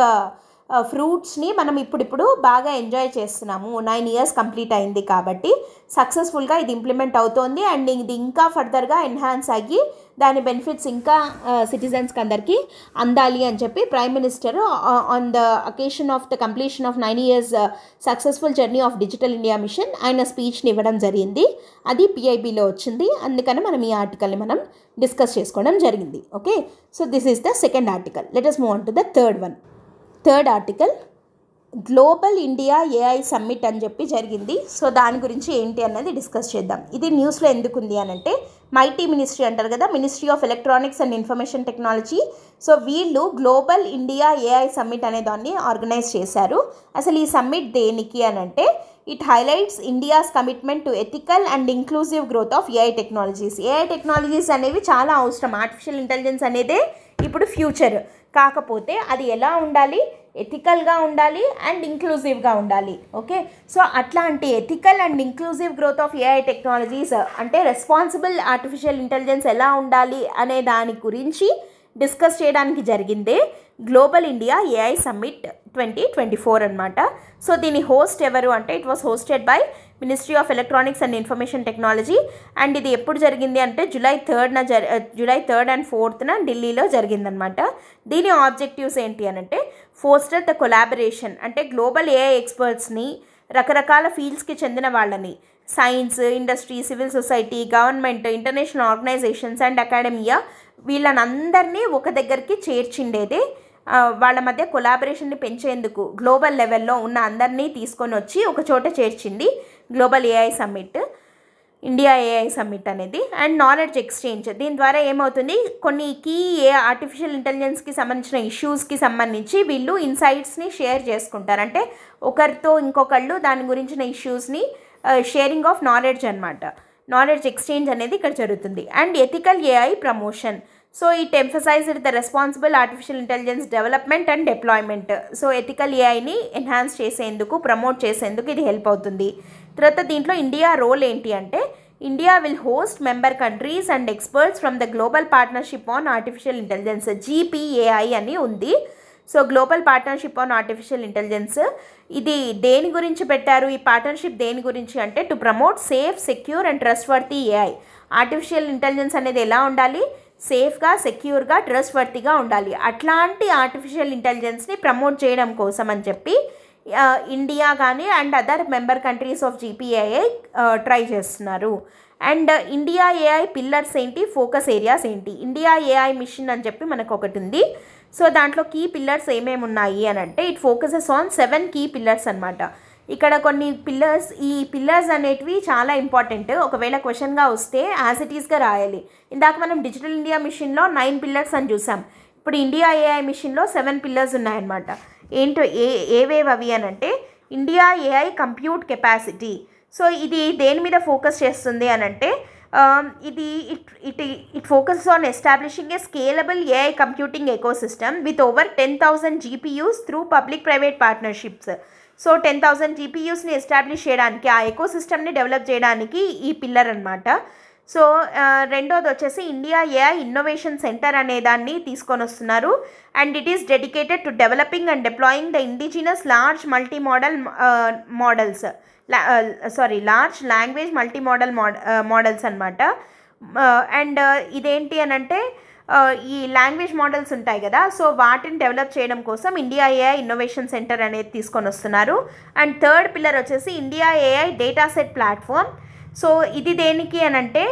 ఫ్రూట్స్ని మనం ఇప్పుడిప్పుడు బాగా ఎంజాయ్ చేస్తున్నాము నైన్ ఇయర్స్ కంప్లీట్ అయింది కాబట్టి సక్సెస్ఫుల్గా ఇది ఇంప్లిమెంట్ అవుతోంది అండ్ ఇది ఇంకా ఫర్దర్గా ఎన్హాన్స్ అయ్యి దాని బెనిఫిట్స్ ఇంకా సిటిజన్స్కి అందరికీ అందాలి అని చెప్పి prime minister on the occasion of the completion of nine years successful journey of digital India mission ఆయన స్పీచ్ని ఇవ్వడం జరిగింది అది పిఐబిలో వచ్చింది అందుకని మనం ఈ ఆర్టికల్ని మనం డిస్కస్ చేసుకోవడం జరిగింది okay so this is the second article let us move on to the third one third article global India AI summit అని చెప్పి జరిగింది సో దాని గురించి ఏంటి అన్నది డిస్కస్ చేద్దాం ఇది న్యూస్లో ఎందుకు ఉంది అని అంటే మైటీ మినిస్ట్రీ అంటారు కదా ministry of electronics and information technology so వీళ్ళు గ్లోబల్ ఇండియా ఏఐ సమ్మిట్ అనే దాన్ని ఆర్గనైజ్ చేశారు అసలు ఈ సమ్మిట్ దేనికి అని అంటే it highlights India's commitment to ethical and inclusive growth of AI technologies AI technologies అనేవి చాలా అవసరం ఆర్టిఫిషియల్ ఇంటెలిజెన్స్ అనేదే ఇప్పుడు ఫ్యూచర్ కాకపోతే అది ఎలా ఉండాలి ఎథికల్గా ఉండాలి అండ్ ఇంక్లూజివ్గా ఉండాలి ఓకే సో అట్లాంటి ethical and inclusive growth of AI technologies అంటే రెస్పాన్సిబుల్ ఆర్టిఫిషియల్ ఇంటెలిజెన్స్ ఎలా ఉండాలి అనే దాని గురించి డిస్కస్ చేయడానికి జరిగిందే global India AI summit twenty twenty four అనమాట సో దీని హోస్ట్ ఎవరు అంటే it was hosted by ministry of electronics and information technology and ఇది ఎప్పుడు జరిగింది అంటే జూలై థర్డ్న జరి జూలై థర్డ్ అండ్ ఫోర్త్న ఢిల్లీలో జరిగిందనమాట దీని ఆబ్జెక్టివ్స్ ఏంటి అనంటే ఫోస్టర్ ద కొలాబరేషన్ అంటే గ్లోబల్ ఏఐ ఎక్స్పర్ట్స్ని రకరకాల ఫీల్డ్స్కి చెందిన వాళ్ళని science industry civil society government international organisations and academia వీళ్ళనందరినీ ఒక దగ్గరికి చేర్చిండేదే వాళ్ళ మధ్య కొలాబరేషన్ని పెంచేందుకు గ్లోబల్ లెవెల్లో ఉన్న అందరినీ తీసుకొని వచ్చి ఒక చోట చేర్చింది global AI summit India AI summit అనేది అండ్ నాలెడ్జ్ ఎక్స్చేంజ్ దీని ద్వారా ఏమవుతుంది కొన్ని కీ ఏ ఆర్టిఫిషియల్ ఇంటెలిజెన్స్కి సంబంధించిన ఇష్యూస్కి సంబంధించి వీళ్ళు ఇన్సైట్స్ని షేర్ చేసుకుంటారు అంటే ఒకరితో ఇంకొకళ్ళు దాని గురించిన ఇష్యూస్ని షేరింగ్ ఆఫ్ నాలెడ్జ్ అనమాట నాలెడ్జ్ ఎక్స్చేంజ్ అనేది ఇక్కడ జరుగుతుంది and ethical AI promotion so it emphasised the responsible artificial intelligence development and deployment so ethical ఏఐని ఎన్హాన్స్ చేసేందుకు ప్రమోట్ చేసేందుకు ఇది హెల్ప్ అవుతుంది తర్వాత దీంట్లో ఇండియా రోల్ ఏంటి అంటే India will host member countries and experts from the global partnership on artificial intelligence GPAI అని ఉంది so global partnership on artificial intelligence ఇది దేని గురించి పెట్టారు ఈ పార్ట్నర్షిప్ దేని గురించి అంటే to promote safe secure and trustworthy AI artificial intelligence అనేది ఎలా ఉండాలి సేఫ్గా సెక్యూర్గా ట్రస్ట్ వర్తీగా ఉండాలి అట్లాంటి ఆర్టిఫిషియల్ ఇంటెలిజెన్స్ని ప్రమోట్ చేయడం కోసం అని చెప్పి ఇండియా కానీ and other member countries of GPAI try చేస్తున్నారు అండ్ ఇండియా ఏఐ పిల్లర్స్ ఏంటి ఫోకస్ ఏరియాస్ ఏంటి ఇండియా ఏఐ మిషన్ అని చెప్పి మనకు ఒకటి ఉంది సో దాంట్లో కీ పిల్లర్స్ ఏమేమి ఉన్నాయి అని అంటే it focuses on seven key pillars అనమాట ఇక్కడ కొన్ని పిల్లర్స్ ఈ పిల్లర్స్ అనేటివి చాలా ఇంపార్టెంట్ ఒకవేళ క్వశ్చన్గా వస్తే యాజ్ ఇట్ ఈస్గా రాయాలి ఇందాక మనం డిజిటల్ ఇండియా మిషన్లో నైన్ పిల్లర్స్ అని చూసాం ఇప్పుడు ఇండియా ఏఐ మిషన్లో సెవెన్ పిల్లర్స్ ఉన్నాయన్నమాట ఏంటో ఏ ఏవేవి అని అంటే India AI compute capacity so ఇది దేని మీద ఫోకస్ చేస్తుంది అని అంటే ఇది it it it focus on establishing a scalable AI computing ecosystem with over ten thousand GPUs through public private partnerships so ten thousand జీపీయూస్ని ఎస్టాబ్లిష్ చేయడానికి ఆ ఎకోసిస్టమ్ని డెవలప్ చేయడానికి ఈ పిల్లర్ అనమాట సో రెండోది వచ్చేసి ఇండియా ఏఐ ఇన్నోవేషన్ సెంటర్ అనే దాన్ని తీసుకొని వస్తున్నారు and it is dedicated to developing and deploying the indigenous large multimodal models sorry large language multimodal models అనమాట అండ్ ఇదేంటి అని అంటే ఈ లాంగ్వేజ్ మోడల్స్ ఉంటాయి కదా సో వాటిని డెవలప్ చేయడం కోసం ఇండియా ఏఐ ఇన్నోవేషన్ సెంటర్ అనేది తీసుకొని వస్తున్నారు అండ్ థర్డ్ పిల్లర్ వచ్చేసి India AI data set platform so ఇది దేనికి అని అంటే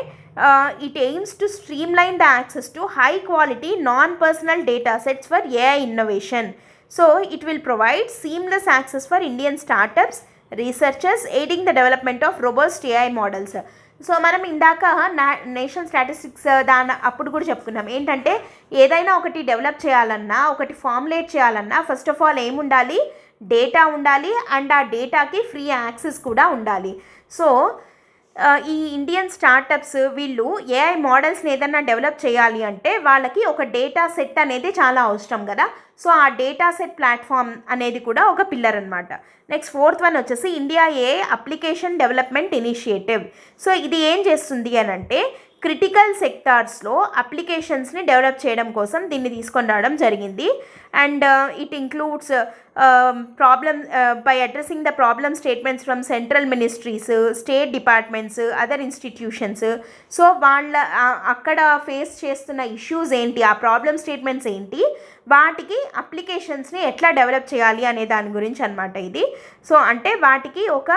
it aims to streamline the access to high quality non personal data sets for AI innovation so it will provide seamless access for Indian startups researchers aiding the development of robust AI models so మనం ఇందాక నా national statistics దాని అప్పుడు కూడా చెప్పుకున్నాం ఏంటంటే ఏదైనా ఒకటి డెవలప్ చేయాలన్నా ఒకటి ఫార్ములేట్ చేయాలన్నా ఫస్ట్ ఆఫ్ ఆల్ ఏముండాలి డేటా ఉండాలి అండ్ ఆ డేటాకి ఫ్రీ యాక్సెస్ కూడా ఉండాలి సో ఈ ఇండియన్ స్టార్టప్స్ వీళ్ళు ఏఐ మోడల్స్ని ఏదన్నా డెవలప్ చేయాలి అంటే వాళ్ళకి ఒక డేటా సెట్ అనేది చాలా అవసరం కదా సో ఆ డేటా సెట్ ప్లాట్ఫామ్ అనేది కూడా ఒక పిల్లర్ అనమాట నెక్స్ట్ ఫోర్త్ వన్ వచ్చేసి India AI application development initiative so ఇది ఏం చేస్తుంది అని అంటే క్రిటికల్ సెక్టార్స్లో అప్లికేషన్స్ని డెవలప్ చేయడం కోసం దీన్ని తీసుకొని రావడం జరిగింది and it includes problem by addressing the problem statements from central ministries state departments other institutions so వాళ్ళ అక్కడ ఫేస్ చేస్తున్న ఇష్యూస్ ఏంటి ఆ ప్రాబ్లమ్ స్టేట్మెంట్స్ ఏంటి వాటికి అప్లికేషన్స్ని ఎట్లా డెవలప్ చేయాలి అనే దాని గురించి అనమాట ఇది సో అంటే వాటికి ఒక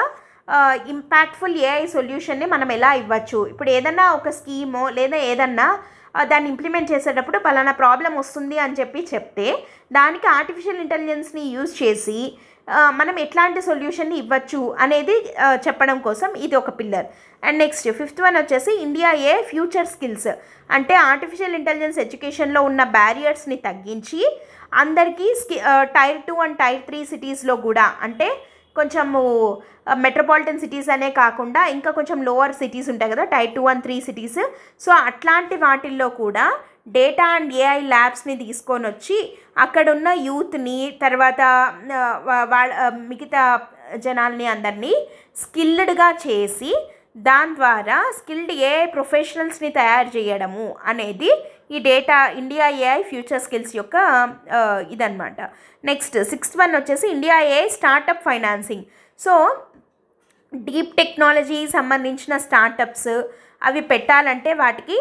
ఇంపాక్ట్ఫుల్ ఏఐ సొల్యూషన్ని మనం ఎలా ఇవ్వచ్చు ఇప్పుడు ఏదన్నా ఒక స్కీమో లేదా ఏదన్నా దాన్ని ఇంప్లిమెంట్ చేసేటప్పుడు పలానా ప్రాబ్లం వస్తుంది అని చెప్పి చెప్తే దానికి ఆర్టిఫిషియల్ ఇంటెలిజెన్స్ని యూజ్ చేసి మనం ఎట్లాంటి సొల్యూషన్ని ఇవ్వచ్చు అనేది చెప్పడం కోసం ఇది ఒక pillar and next fifth one వచ్చేసి ఇండియా ఏ ఫ్యూచర్ స్కిల్స్ అంటే ఆర్టిఫిషియల్ ఇంటెలిజెన్స్ ఎడ్యుకేషన్లో ఉన్న బ్యారియర్స్ని తగ్గించి అందరికీ స్కి tier two and tier three సిటీస్లో కూడా అంటే కొంచెము మెట్రోపాలిటన్ సిటీస్ అనే కాకుండా ఇంకా కొంచెం లోవర్ సిటీస్ ఉంటాయి కదా tier two and three cities so అట్లాంటి వాటిల్లో కూడా డేటా అండ్ ఏఐ ల్యాబ్స్ని తీసుకొని వచ్చి అక్కడున్న యూత్ని తర్వాత వాళ్ళ మిగతా జనాల్ని అందరినీ స్కిల్డ్గా చేసి దాని ద్వారా స్కిల్డ్ ఏఐ ప్రొఫెషనల్స్ని తయారు చేయడము అనేది ఈ data India AI future skills యొక్క ఇదనమాట నెక్స్ట్ సిక్స్త్ వన్ వచ్చేసి India AI startup financing so deep technology సంబంధించిన స్టార్టప్స్ అవి పెట్టాలంటే వాటికి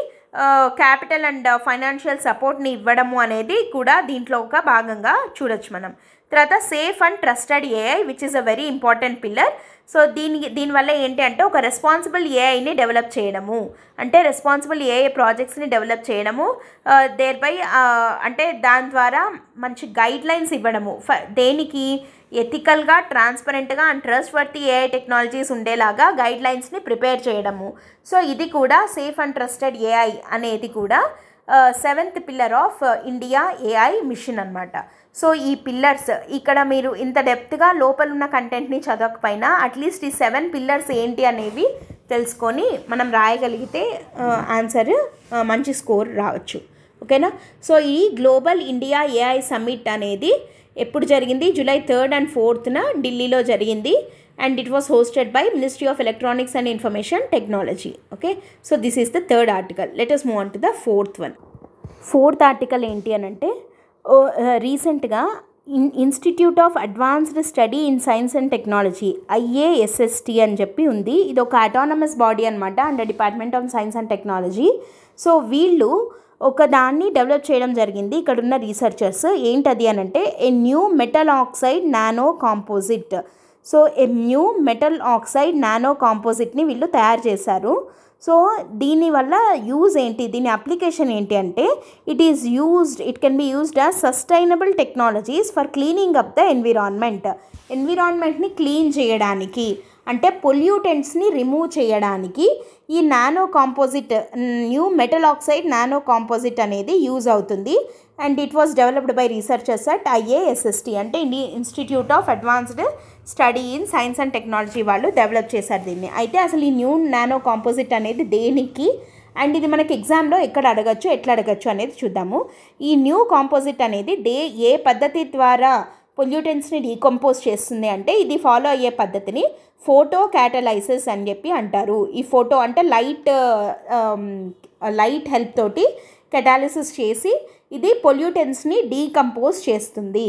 క్యాపిటల్ అండ్ ఫైనాన్షియల్ సపోర్ట్ని ఇవ్వడము అనేది కూడా దీంట్లో ఒక భాగంగా చూడొచ్చు మనం తర్వాత safe and trusted AI which is a very important pillar so దీని దీనివల్ల ఏంటి అంటే ఒక రెస్పాన్సిబుల్ ఏఐని డెవలప్ చేయడము అంటే రెస్పాన్సిబుల్ ఏఐ ప్రాజెక్ట్స్ని డెవలప్ చేయడము దేర్ బై అంటే దాని ద్వారా మంచి గైడ్ లైన్స్ ఇవ్వడము ఫ దేనికి ఎథికల్గా ట్రాన్స్పరెంట్గా and trustworthy AI technologies ఉండేలాగా గైడ్లైన్స్ని ప్రిపేర్ చేయడము సో ఇది కూడా సేఫ్ అండ్ ట్రస్టెడ్ ఏఐ అనేది కూడా seventh pillar of India AI mission అనమాట సో ఈ పిల్లర్స్ ఇక్కడ మీరు ఇంత డెప్త్గా లోపల ఉన్న కంటెంట్ని చదవకపోయినా అట్లీస్ట్ ఈ సెవెన్ పిల్లర్స్ ఏంటి అనేవి తెలుసుకొని మనం రాయగలిగితే ఆన్సర్ మంచి స్కోర్ రావచ్చు ఓకేనా సో ఈ గ్లోబల్ ఇండియా ఏఐ సమ్మిట్ అనేది ఎప్పుడు జరిగింది జూలై థర్డ్ అండ్ ఫోర్త్న ఢిల్లీలో జరిగింది and it was hosted by ministry of electronics and information technology okay so this is the third article let us move on to the fourth one fourth article ఏంటి అని అంటే రీసెంట్గా in institute of advanced study in science and technology IASST అని చెప్పి ఉంది ఇది ఒక autonomous body అనమాట under department of science and technology so వీళ్ళు ఒక దాన్ని డెవలప్ చేయడం జరిగింది ఇక్కడ ఉన్న రీసెర్చర్స్ ఏంటది అని అంటే a new metal oxide nano composite so a new metal oxide nano కాంపోజిట్ని వీళ్ళు తయారు చేశారు సో దీనివల్ల యూజ్ ఏంటి దీని అప్లికేషన్ ఏంటి అంటే it is used it can be used as sustainable technologies for cleaning up the environment ఎన్విరాన్మెంట్ని క్లీన్ చేయడానికి అంటే పొల్యూటెంట్స్ని రిమూవ్ చేయడానికి ఈ nano composite new metal oxide nano composite అనేది యూజ్ అవుతుంది and it was developed by researchers at IASST అంటే Indian institute of advanced study in science and technology వాళ్ళు డెవలప్ చేశారు దీన్ని అయితే అసలు ఈ న్యూ నానో కాంపోజిట్ అనేది దేనికి అండ్ ఇది మనకి ఎగ్జామ్లో ఎక్కడ అడగచ్చు ఎట్లా అడగచ్చు అనేది చూద్దాము ఈ న్యూ కాంపోజిట్ అనేది దే ఏ పద్ధతి ద్వారా పొల్యూటెన్స్ని డీకంపోజ్ చేస్తుంది అంటే ఇది ఫాలో అయ్యే పద్ధతిని ఫోటో క్యాటలైసెస్ అని చెప్పి అంటారు ఈ ఫోటో అంటే లైట్ లైట్ హెల్ప్ తోటి కెటాలిసిస్ చేసి ఇది పొల్యూటెన్స్ని డీకంపోజ్ చేస్తుంది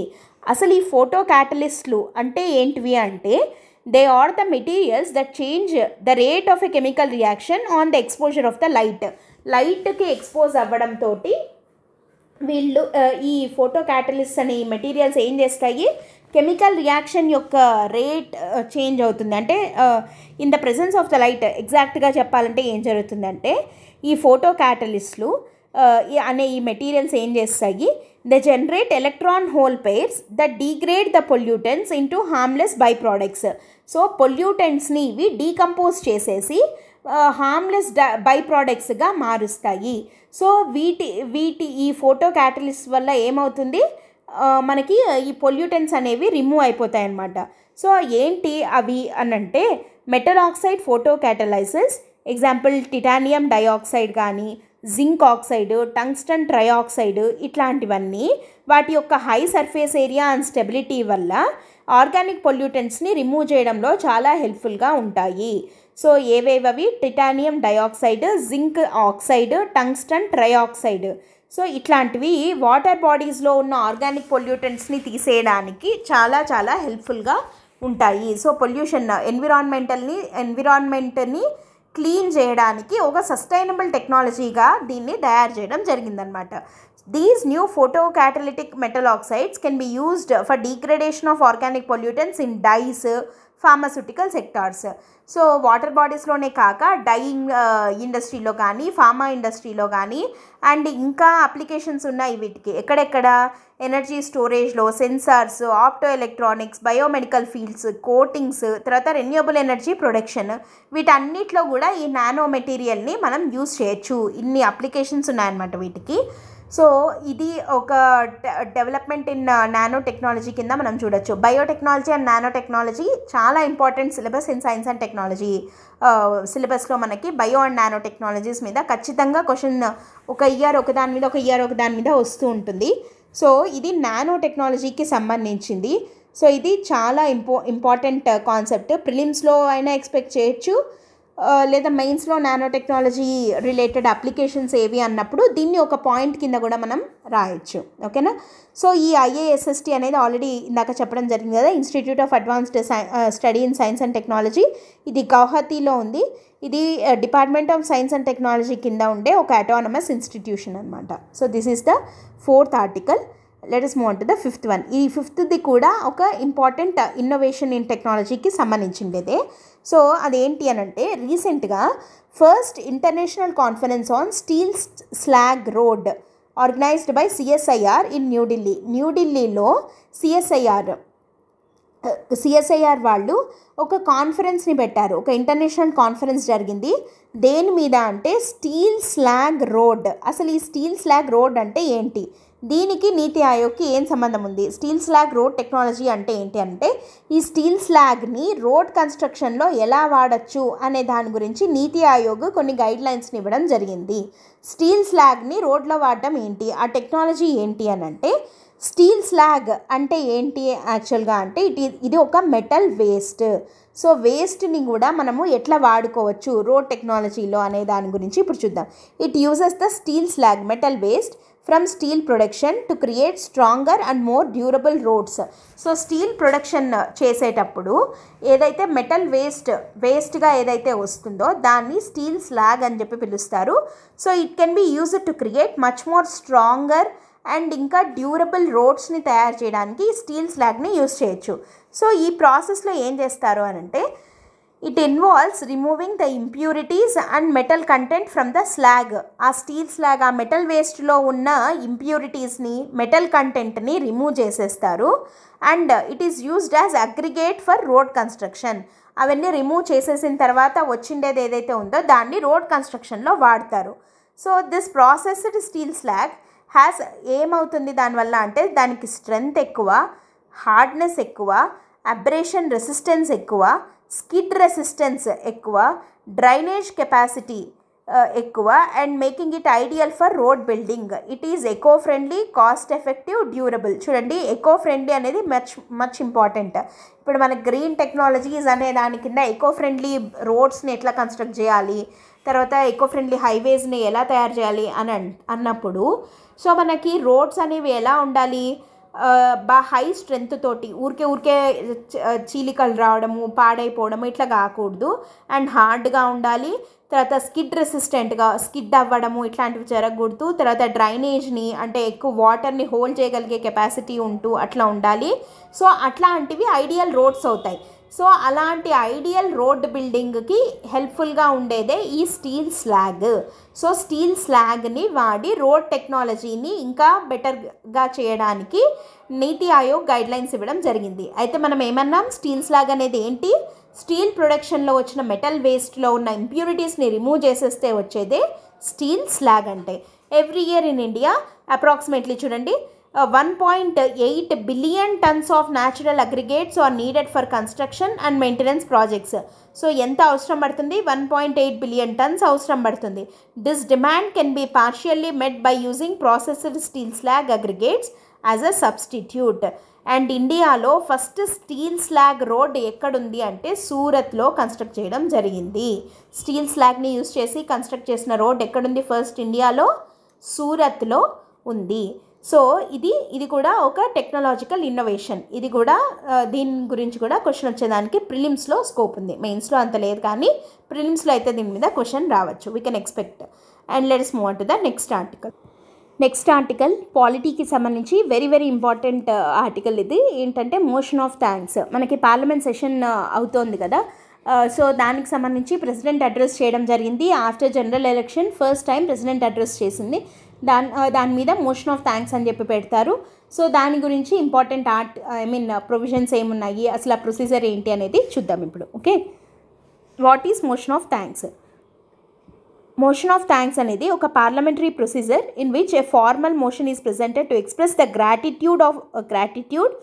అసలు ఈ ఫోటో క్యాటలిస్ట్లు అంటే ఏంటివి అంటే they are the materials that change the rate of a chemical reaction on the exposure of the light లైట్కి ఎక్స్పోజ్ అవ్వడంతో వీళ్ళు ఈ ఫోటో క్యాటలిస్ట్ అనే మెటీరియల్స్ ఏం చేస్తాయి కెమికల్ రియాక్షన్ యొక్క రేట్ చేంజ్ అవుతుంది అంటే in the presence of the light ఎగ్జాక్ట్గా చెప్పాలంటే ఏం జరుగుతుందంటే ఈ ఫోటో క్యాటలిస్ట్లు అనే ఈ మెటీరియల్స్ ఏం చేస్తాయి electron hole pairs hole degrade the degrade in pollutants harmless byproducts so పొల్యూటెంట్స్ని ఇవి డీకంపోజ్ చేసేసి హార్మ్లెస్ బై ప్రోడక్ట్స్గా మారుస్తాయి సో వీటి వీటి ఈ ఫోటో క్యాటలిస్ట్ వల్ల ఏమవుతుంది మనకి ఈ పొల్యూటెంట్స్ అనేవి రిమూవ్ అయిపోతాయి అన్నమాట సో ఏంటి అవి అనంటే metal oxide photo catalysis example titanium dioxide కానీ జింక్ ఆక్సైడ్ టంగ్స్టన్ ట్రైఆక్సైడ్ ఇట్లాంటివన్నీ వాటి యొక్క high surface area and stability వల్ల ఆర్గానిక్ పొల్యూటెంట్స్ని రిమూవ్ చేయడంలో చాలా హెల్ప్ఫుల్గా ఉంటాయి సో ఏవేవవి titanium dioxide zinc oxide tungsten trioxide so ఇట్లాంటివి వాటర్ బాడీస్లో ఉన్న ఆర్గానిక్ పొల్యూటెంట్స్ని తీసేయడానికి చాలా చాలా హెల్ప్ఫుల్గా ఉంటాయి సో పొల్యూషన్ ఎన్విరాన్మెంటల్ని ఎన్విరాన్మెంట్ని క్లీన్ చేయడానికి ఒక సస్టైనబుల్ టెక్నాలజీగా దీన్ని తయారు చేయడం జరిగిందనమాట these new photo catalytic metal oxides can be used for degradation of organic pollutants in dyes pharmaceutical sectors so water బాడీస్లోనే కాక డైయింగ్ ఇండస్ట్రీలో uh, కానీ ఫార్మా ఇండస్ట్రీలో కానీ అండ్ ఇంకా అప్లికేషన్స్ ఉన్నాయి వీటికి ఎక్కడెక్కడ ఎనర్జీ స్టోరేజ్లో sensors optoelectronics biomedical fields coatings తర్వాత రెన్యూబుల్ ఎనర్జీ ప్రొడక్షన్ వీటన్నిటిలో కూడా ఈ నానో మెటీరియల్ని మనం యూస్ చేయొచ్చు ఇన్ని అప్లికేషన్స్ ఉన్నాయన్నమాట వీటికి సో ఇది ఒక డెవలప్మెంట్ ఇన్ నానో టెక్నాలజీ కింద మనం చూడొచ్చు బయోటెక్నాలజీ అండ్ నానో టెక్నాలజీ చాలా important syllabus in science and technology సిలబస్లో మనకి బయో అండ్ నానో టెక్నాలజీస్ మీద ఖచ్చితంగా క్వశ్చన్ ఒక ఇయర్ ఒక దాని మీద ఒక ఇయర్ ఒక దాని మీద వస్తూ ఉంటుంది సో ఇది నానో టెక్నాలజీకి సంబంధించింది సో ఇది చాలా ఇంపో ఇంపార్టెంట్ కాన్సెప్ట్ ప్రిలిమ్స్లో అయినా ఎక్స్పెక్ట్ చేయొచ్చు లేదా మెయిన్స్లో నానో టెక్నాలజీ రిలేటెడ్ అప్లికేషన్స్ ఏవి అన్నప్పుడు దీన్ని ఒక పాయింట్ కింద కూడా మనం రాయొచ్చు ఓకేనా సో ఈ ఐఏఎస్ఎస్టీ అనేది ఆల్రెడీ ఇందాక చెప్పడం జరిగింది కదా institute of advanced study in science and technology ఇది గౌహతిలో ఉంది ఇది department of science and technology కింద ఉండే ఒక అటానమస్ ఇన్స్టిట్యూషన్ అనమాట so this is the fourth article let us move to the fifth one ఈ ఫిఫ్త్ది కూడా ఒక ఇంపార్టెంట్ ఇన్నోవేషన్ ఇన్ టెక్నాలజీకి సంబంధించిండేదే సో అదేంటి అని అంటే రీసెంట్గా first international conference on steel slag road organised by CSIR in New Delhi న్యూఢిల్లీలో సిఎస్ఐఆర్ సిఎస్ఐఆర్ వాళ్ళు ఒక కాన్ఫరెన్స్ని పెట్టారు ఒక ఇంటర్నేషనల్ కాన్ఫరెన్స్ జరిగింది దేని మీద అంటే స్టీల్ స్లాగ్ రోడ్ అసలు ఈ స్టీల్ స్లాగ్ రోడ్ అంటే ఏంటి దీనికి నీతి ఆయోగ్కి ఏం సంబంధం ఉంది స్టీల్ స్లాగ్ రోడ్ టెక్నాలజీ అంటే ఏంటి అంటే ఈ స్టీల్ స్లాగ్ని రోడ్ కన్స్ట్రక్షన్లో ఎలా వాడచ్చు అనే దాని గురించి నీతి ఆయోగ్ కొన్ని గైడ్లైన్స్ని ఇవ్వడం జరిగింది స్టీల్ స్లాగ్ని రోడ్లో వాడడం ఏంటి ఆ టెక్నాలజీ ఏంటి అని అంటే స్టీల్ స్లాగ్ అంటే ఏంటి యాక్చువల్గా అంటే ఇట్ ఇది ఒక మెటల్ వేస్ట్ సో వేస్ట్ని కూడా మనము ఎట్లా వాడుకోవచ్చు రోడ్ టెక్నాలజీలో అనే దాని గురించి ఇప్పుడు చూద్దాం it uses the steel slag metal waste from steel production to create stronger and more durable roads so steel production చేసేటప్పుడు ఏదైతే మెటల్ వేస్ట్ వేస్ట్గా ఏదైతే వస్తుందో దాన్ని స్టీల్ స్లాగ్ అని చెప్పి పిలుస్తారు so it can be used to create much more stronger and ఇంకా డ్యూరబుల్ రోడ్స్ని తయారు చేయడానికి స్టీల్ స్లాగ్ని యూజ్ చేయొచ్చు సో ఈ ప్రాసెస్లో ఏం చేస్తారు అనంటే అంటే it involves removing the impurities and metal content from the slag ఆ స్టీల్ స్లాగ్ ఆ మెటల్ వేస్ట్లో ఉన్న ఇంప్యూరిటీస్ని మెటల్ కంటెంట్ని రిమూవ్ చేసేస్తారు and it is used as aggregate for road construction అవన్నీ రిమూవ్ చేసేసిన తర్వాత వచ్చిండేది ఏదైతే ఉందో దాన్ని రోడ్ కన్స్ట్రక్షన్లో వాడతారు so this processed steel slag has ఏమవుతుంది దానివల్ల అంటే దానికి స్ట్రెంగ్త్ ఎక్కువ హార్డ్నెస్ ఎక్కువ అబ్రేషన్ రెసిస్టెన్స్ ఎక్కువ స్కిడ్ రెసిస్టెన్స్ ఎక్కువ డ్రైనేజ్ కెపాసిటీ ఎక్కువ and making it ideal for road building it is eco friendly cost effective durable చూడండి ఎకో ఫ్రెండ్లీ అనేది మచ్ మచ్ ఇంపార్టెంట్ ఇప్పుడు మన గ్రీన్ టెక్నాలజీస్ అనే దాని కింద ఎకో ఫ్రెండ్లీ రోడ్స్ని ఎట్లా కన్స్ట్రక్ట్ చేయాలి తర్వాత ఎకో ఫ్రెండ్లీ హైవేస్ని ఎలా తయారు చేయాలి అని అన్నప్పుడు సో మనకి రోడ్స్ అనేవి ఎలా ఉండాలి బా హై స్ట్రెంగ్త్ తోటి ఊరికే ఊరికే చీలికలు రావడము పాడైపోవడము ఇట్లా కాకూడదు అండ్ హార్డ్గా ఉండాలి తర్వాత స్కిడ్ రెసిస్టెంట్గా స్కిడ్ అవ్వడము ఇట్లాంటివి జరగకూడదు తర్వాత డ్రైనేజ్ని అంటే ఎక్కువ వాటర్ని హోల్డ్ చేయగలిగే కెపాసిటీ ఉంటూ అట్లా ఉండాలి సో అట్లాంటివి ఐడియల్ రోడ్స్ అవుతాయి సో అలాంటి ఐడియల్ రోడ్ బిల్డింగ్కి హెల్ప్ఫుల్గా ఉండేదే ఈ స్టీల్ స్లాగ్ సో స్టీల్ స్లాగ్ని వాడి రోడ్ టెక్నాలజీని ఇంకా బెటర్గా చేయడానికి నీతి ఆయోగ్ గైడ్లైన్స్ ఇవ్వడం జరిగింది అయితే మనం ఏమన్నాం స్టీల్ స్లాగ్ అనేది ఏంటి స్టీల్ ప్రొడక్షన్లో వచ్చిన మెటల్ వేస్ట్లో ఉన్న ఇంప్యూరిటీస్ని రిమూవ్ చేసేస్తే వచ్చేదే స్టీల్ స్లాగ్ అంటే every year in India approximately చూడండి one point eight billion tons of natural aggregates are needed for construction and maintenance projects so ఎంత అవసరం పడుతుంది one point eight billion tons అవసరం పడుతుంది this demand can be partially met by using processed steel slag aggregates as a substitute and ఇండియాలో first steel slag road ఎక్కడుంది అంటే సూరత్లో construct చేయడం జరిగింది స్టీల్ స్లాగ్ని యూజ్ చేసి కన్స్ట్రక్ట్ చేసిన రోడ్ ఎక్కడుంది ఫస్ట్ ఇండియాలో సూరత్లో ఉంది సో ఇది ఇది కూడా ఒక టెక్నాలజికల్ ఇన్నోవేషన్ ఇది కూడా దీని గురించి కూడా క్వశ్చన్ వచ్చేదానికి ప్రిలిమ్స్లో స్కోప్ ఉంది మెయిన్స్లో అంత లేదు కానీ ప్రిలిమ్స్లో అయితే దీని మీద క్వశ్చన్ రావచ్చు we can expect and let's move to the next article next article పాలిటీకి సంబంధించి వెరీ వెరీ ఇంపార్టెంట్ ఆర్టికల్ ఇది ఏంటంటే మోషన్ ఆఫ్ థ్యాంక్స్ మనకి పార్లమెంట్ సెషన్ అవుతోంది కదా సో దానికి సంబంధించి ప్రెసిడెంట్ అడ్రస్ చేయడం జరిగింది after general election first time president address చేసింది దాని దాని మీద మోషన్ ఆఫ్ థ్యాంక్స్ అని చెప్పి పెడతారు సో దాని గురించి important art I mean provisions ఏమున్నాయి అసలు ఆ ప్రొసీజర్ ఏంటి అనేది చూద్దాం ఇప్పుడు okay what is motion of thanks motion of thanks అనేది ఒక parliamentary procedure in which a formal motion is presented to express the gratitude of gratitude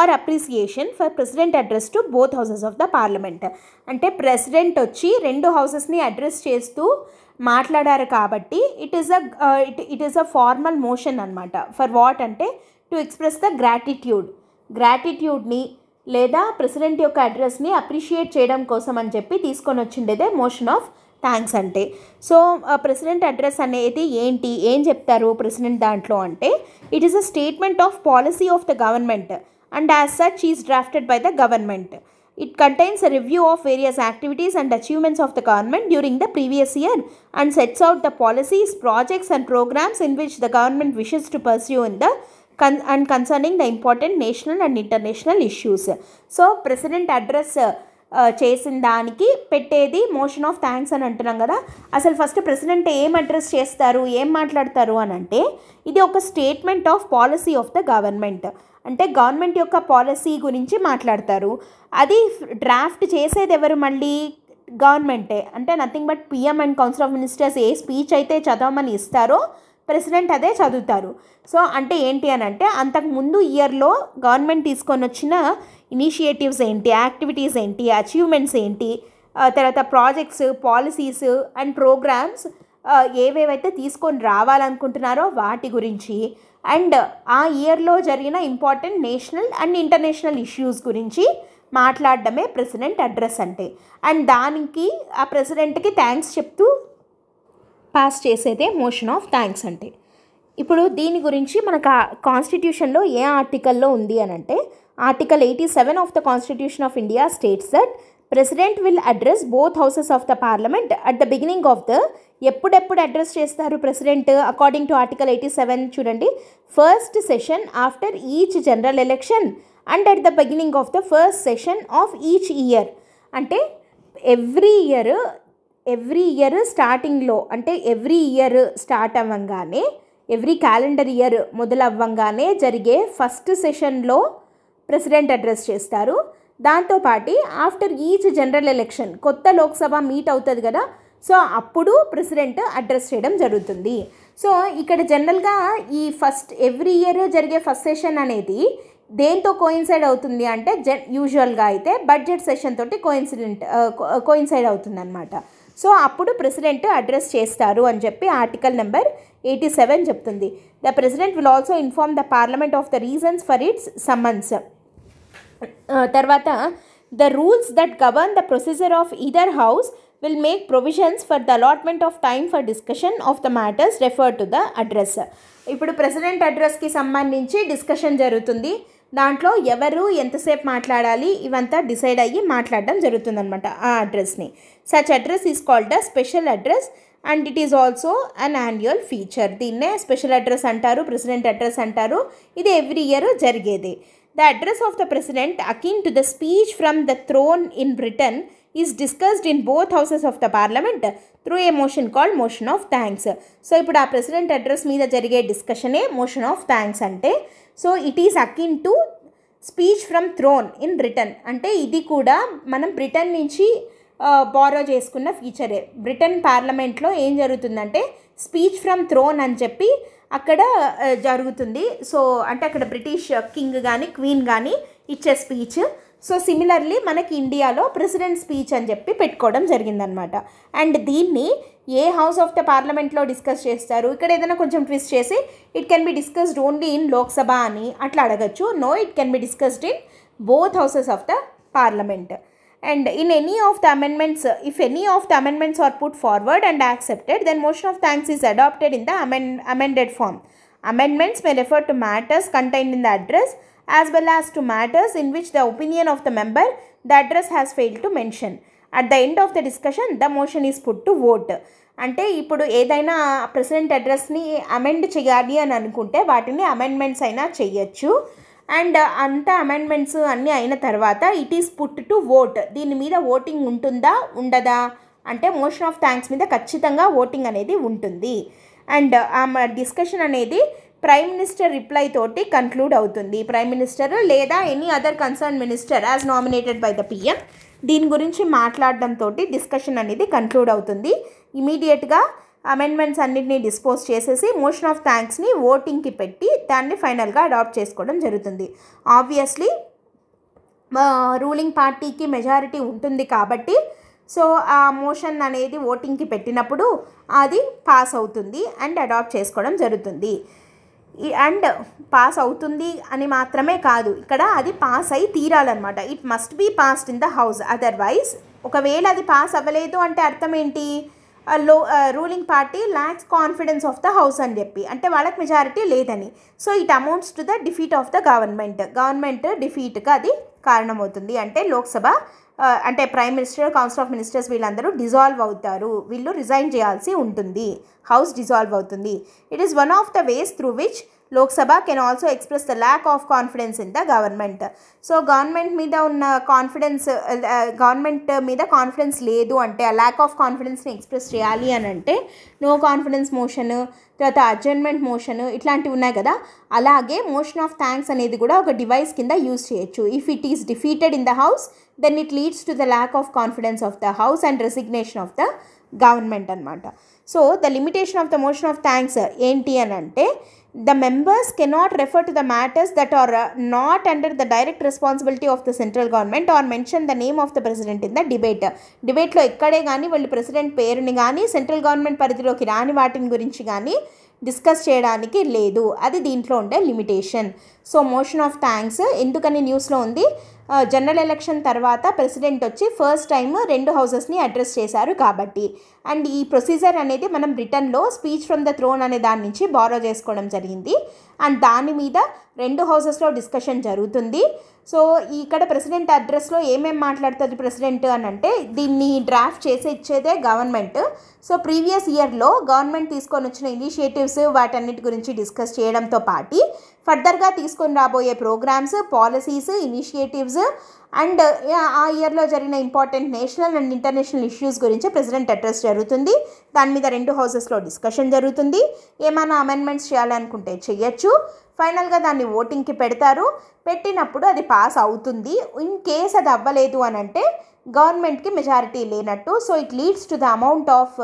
or appreciation for president address to both houses of the parliament అంటే president వచ్చి రెండు హౌసెస్ని address చేస్తూ మాట్లాడారు కాబట్టి it is a it is a formal motion అనమాట for what అంటే to express the gratitude గ్రాటిట్యూడ్ని లేదా ప్రెసిడెంట్ యొక్క అడ్రస్ని అప్రిషియేట్ చేయడం కోసం అని చెప్పి తీసుకొని వచ్చిండేదే మోషన్ ఆఫ్ థ్యాంక్స్ అంటే సో ప్రెసిడెంట్ అడ్రస్ అనేది ఏంటి ఏం చెప్తారు ప్రెసిడెంట్ దాంట్లో అంటే it is a statement of policy of the government and as such is drafted by the government it contains review of various activities and achievements of the government during the previous year and sets out the policies projects and programmes in which the government wishes to pursue in the con and concerning the important national and international issues so president address చేసిన దానికి పెట్టేది motion of thanks అని అంటున్నాం కదా అసలు first president ఏం address చేస్తారు ఏం మాట్లాడతారు అని అంటే ఇది ఒక statement of policy of the government అంటే గవర్నమెంట్ యొక్క పాలసీ గురించి మాట్లాడతారు అది డ్రాఫ్ట్ చేసేది ఎవరు మళ్ళీ గవర్నమెంటే అంటే nothing but PM and council of ministers ఏ స్పీచ్ అయితే చదవమని ఇస్తారో ప్రెసిడెంట్ అదే చదువుతారు సో అంటే ఏంటి అని అంటే అంతకుముందు ఇయర్లో గవర్నమెంట్ తీసుకొని వచ్చిన ఇనిషియేటివ్స్ ఏంటి యాక్టివిటీస్ ఏంటి అచీవ్మెంట్స్ ఏంటి తర్వాత ప్రాజెక్ట్స్ పాలసీస్ అండ్ ప్రోగ్రామ్స్ ఏవేవైతే తీసుకొని రావాలనుకుంటున్నారో వాటి గురించి అండ్ ఆ ఇయర్లో జరిగిన important national and international issues గురించి మాట్లాడడమే ప్రెసిడెంట్ అడ్రస్ అంటే అండ్ దానికి ఆ ప్రెసిడెంట్కి థ్యాంక్స్ చెప్తూ పాస్ చేసేదే మోషన్ ఆఫ్ థ్యాంక్స్ అంటే ఇప్పుడు దీని గురించి మనకు కాన్స్టిట్యూషన్లో ఏ ఆర్టికల్లో ఉంది అని అంటే article eighty seven of the constitution of India states that president will address both houses of the parliament at the beginning of the ఎప్పుడెప్పుడు అడ్రస్ చేస్తారు president according to article eighty seven చూడండి first session after each general election and at the beginning of the first session of each year అంటే every year every year స్టార్టింగ్లో అంటే every year start అవ్వంగానే every calendar year మొదలవ్వంగానే జరిగే first సెషన్లో president address చేస్తారు దాంతోపాటి ఆఫ్టర్ ఈచ్ జనరల్ ఎలక్షన్ కొత్త లోక్సభ మీట్ అవుతుంది కదా సో అప్పుడు ప్రెసిడెంట్ అడ్రస్ చేయడం జరుగుతుంది సో ఇక్కడ జనరల్గా ఈ ఫస్ట్ ఎవ్రీ ఇయర్ జరిగే ఫస్ట్ సెషన్ అనేది దేంతో కోయిన్సైడ్ అవుతుంది అంటే జన్ యూజువల్గా అయితే బడ్జెట్ సెషన్ తోటి కోయిన్సిడెంట్ కోయిన్సైడ్ అవుతుంది అనమాట సో అప్పుడు ప్రెసిడెంట్ అడ్రస్ చేస్తారు అని చెప్పి ఆర్టికల్ నెంబర్ ఎయిటీ సెవెన్ చెప్తుంది the president will also inform the parliament of the reasons for its summons తర్వాత the rules that govern the procedure of either house will make provisions for the allotment of time for discussion of the matters referred to the address ఇప్పుడు president అడ్రస్కి సంబంధించి discussion జరుగుతుంది దాంట్లో ఎవరు ఎంతసేపు మాట్లాడాలి ఇవంతా డిసైడ్ అయ్యి మాట్లాడడం జరుగుతుందనమాట ఆ అడ్రస్ని such address is called a special address and it is also an annual feature దీన్నే స్పెషల్ అడ్రస్ అంటారు ప్రెసిడెంట్ అడ్రస్ అంటారు ఇది ఎవ్రీ ఇయర్ జరిగేది the address of the president akin to the speech from the throne in Britain is discussed in both houses of the parliament through a motion called motion of thanks so ఇప్పుడు ఆ president address మీద జరిగే డిస్కషనే motion of thanks అంటే so it is akin to speech from throne in Britain అంటే ఇది కూడా మనం బ్రిటన్ నుంచి బారో చేసుకున్న ఫీచరే బ్రిటన్ పార్లమెంట్లో ఏం జరుగుతుందంటే స్పీచ్ ఫ్రమ్ థ్రోన్ అని చెప్పి అక్కడ జరుగుతుంది సో అంటే అక్కడ బ్రిటిష్ కింగ్ కానీ క్వీన్ కానీ ఇచ్చే స్పీచ్ సో సిమిలర్లీ మనకి ఇండియాలో ప్రెసిడెంట్ స్పీచ్ అని చెప్పి పెట్టుకోవడం జరిగిందనమాట అండ్ దీన్ని ఏ హౌస్ ఆఫ్ ద పార్లమెంట్లో డిస్కస్ చేస్తారు ఇక్కడ ఏదైనా కొంచెం ట్విస్ట్ చేసి it can be discussed only in Lok Sabha అని అట్లా అడగచ్చు no it can be discussed in both houses of the parliament and in any of the amendments if any of the amendments are put forward and accepted then motion of thanks is adopted in the amend amended form amendments may refer to matters contain in the address as well as to matters in which the opinion of the member the address has failed to mention. At the end of the discussion the motion is put to vote అంటే ఇప్పుడు ఏదైనా president అడ్రస్ని amend చేయాలి అని అనుకుంటే వాటిని amendments అయినా చేయొచ్చు and అంత అమెండ్మెంట్స్ అన్నీ అయిన తర్వాత it is put to vote దీని మీద ఓటింగ్ ఉంటుందా ఉండదా అంటే మోషన్ ఆఫ్ థ్యాంక్స్ మీద ఖచ్చితంగా ఓటింగ్ అనేది ఉంటుంది అండ్ ఆ డిస్కషన్ అనేది ప్రైమ్ మినిస్టర్ రిప్లై తోటి కన్క్లూడ్ అవుతుంది ప్రైమ్ మినిస్టర్ లేదా any other concern minister as nominated by the PM దీని గురించి మాట్లాడడంతో డిస్కషన్ అనేది కన్క్లూడ్ అవుతుంది ఇమీడియట్గా అమెండ్మెంట్స్ అన్నింటినీ డిస్పోజ్ చేసేసి మోషన్ ఆఫ్ థ్యాంక్స్ని ఓటింగ్కి పెట్టి దాన్ని ఫైనల్గా అడాప్ట్ చేసుకోవడం జరుగుతుంది ఆబ్వియస్లీ రూలింగ్ పార్టీకి మెజారిటీ ఉంటుంది కాబట్టి సో ఆ మోషన్ అనేది ఓటింగ్కి పెట్టినప్పుడు అది పాస్ అవుతుంది అండ్ అడాప్ట్ చేసుకోవడం జరుగుతుంది అండ్ పాస్ అవుతుంది అని మాత్రమే కాదు ఇక్కడ అది పాస్ అయి తీరాలన్నమాట it must be passed in the house otherwise ఒకవేళ అది పాస్ అవ్వలేదు అంటే అర్థం ఏంటి లో ruling party lacks confidence of the house అని చెప్పి అంటే వాళ్ళకి మెజారిటీ లేదని so it amounts to the defeat of the government government డిఫీట్గా అది కారణమవుతుంది అంటే లోక్సభ అంటే prime minister council of ministers వీళ్ళందరూ డిజాల్వ్ అవుతారు వీళ్ళు రిజైన్ చేయాల్సి ఉంటుంది హౌస్ డిజాల్వ్ అవుతుంది it is one of the ways through which Lok Sabha can also express the lack of confidence in the government so government మీద ఉన్న కాన్ఫిడెన్స్ గవర్నమెంట్ మీద confidence లేదు అంటే ఆ ల్యాక్ ఆఫ్ కాన్ఫిడెన్స్ని ఎక్స్ప్రెస్ చేయాలి అని అంటే నో కాన్ఫిడెన్స్ మోషన్ తర్వాత అడ్జర్న్మెంట్ మోషన్ ఇట్లాంటివి ఉన్నాయి కదా అలాగే మోషన్ ఆఫ్ థ్యాంక్స్ అనేది కూడా ఒక డివైస్ కింద యూజ్ చేయొచ్చు if it is defeated in the house then it leads to the lack of confidence of the house and resignation of the government అనమాట so the limitation of the motion of thanks ఏంటి అని అంటే the members cannot refer to the matters that are not under the direct responsibility of the central government or mention the name of the president in the debate డిబేట్లో ఎక్కడే కానీ వాళ్ళు president పేరుని కానీ central government పరిధిలోకి రాని వాటిని గురించి కానీ డిస్కస్ చేయడానికి లేదు అది దీంట్లో ఉండే limitation so motion of thanks ఎందుకని న్యూస్లో ఉంది జనరల్ ఎలక్షన్ తర్వాత ప్రెసిడెంట్ వచ్చి ఫస్ట్ టైం రెండు హౌసెస్ని అడ్రస్ చేశారు కాబట్టి అండ్ ఈ ప్రొసీజర్ అనేది మనం బ్రిటన్లో స్పీచ్ ఫ్రమ్ ద థ్రోన్ అనే దాని నుంచి బారో చేసుకోవడం జరిగింది అండ్ దాని మీద రెండు హౌసెస్లో డిస్కషన్ జరుగుతుంది సో ఇక్కడ ప్రెసిడెంట్ అడ్రస్లో ఏమేమి మాట్లాడుతుంది ప్రెసిడెంట్ అని అంటే దీన్ని డ్రాఫ్ట్ చేసి ఇచ్చేదే గవర్నమెంట్ సో ప్రీవియస్ ఇయర్లో గవర్నమెంట్ తీసుకొని వచ్చిన ఇనిషియేటివ్స్ వాటన్నిటి గురించి డిస్కస్ చేయడంతో పాటు ఫర్దర్గా తీసుకొని రాబోయే ప్రోగ్రామ్స్ పాలసీస్ ఇనిషియేటివ్స్ అండ్ ఆ ఇయర్లో జరిగిన important national and international issues గురించి ప్రెసిడెంట్ అడ్రస్ జరుగుతుంది దాని మీద రెండు హౌసెస్లో డిస్కషన్ జరుగుతుంది ఏమైనా అమెండ్మెంట్స్ చేయాలనుకుంటే చేయొచ్చు ఫైనల్గా దాన్ని ఓటింగ్కి పెడతారు పెట్టినప్పుడు అది పాస్ అవుతుంది ఇన్ కేస్ అది అవ్వలేదు అని అంటే గవర్నమెంట్కి మెజారిటీ లేనట్టు so it leads to the amount of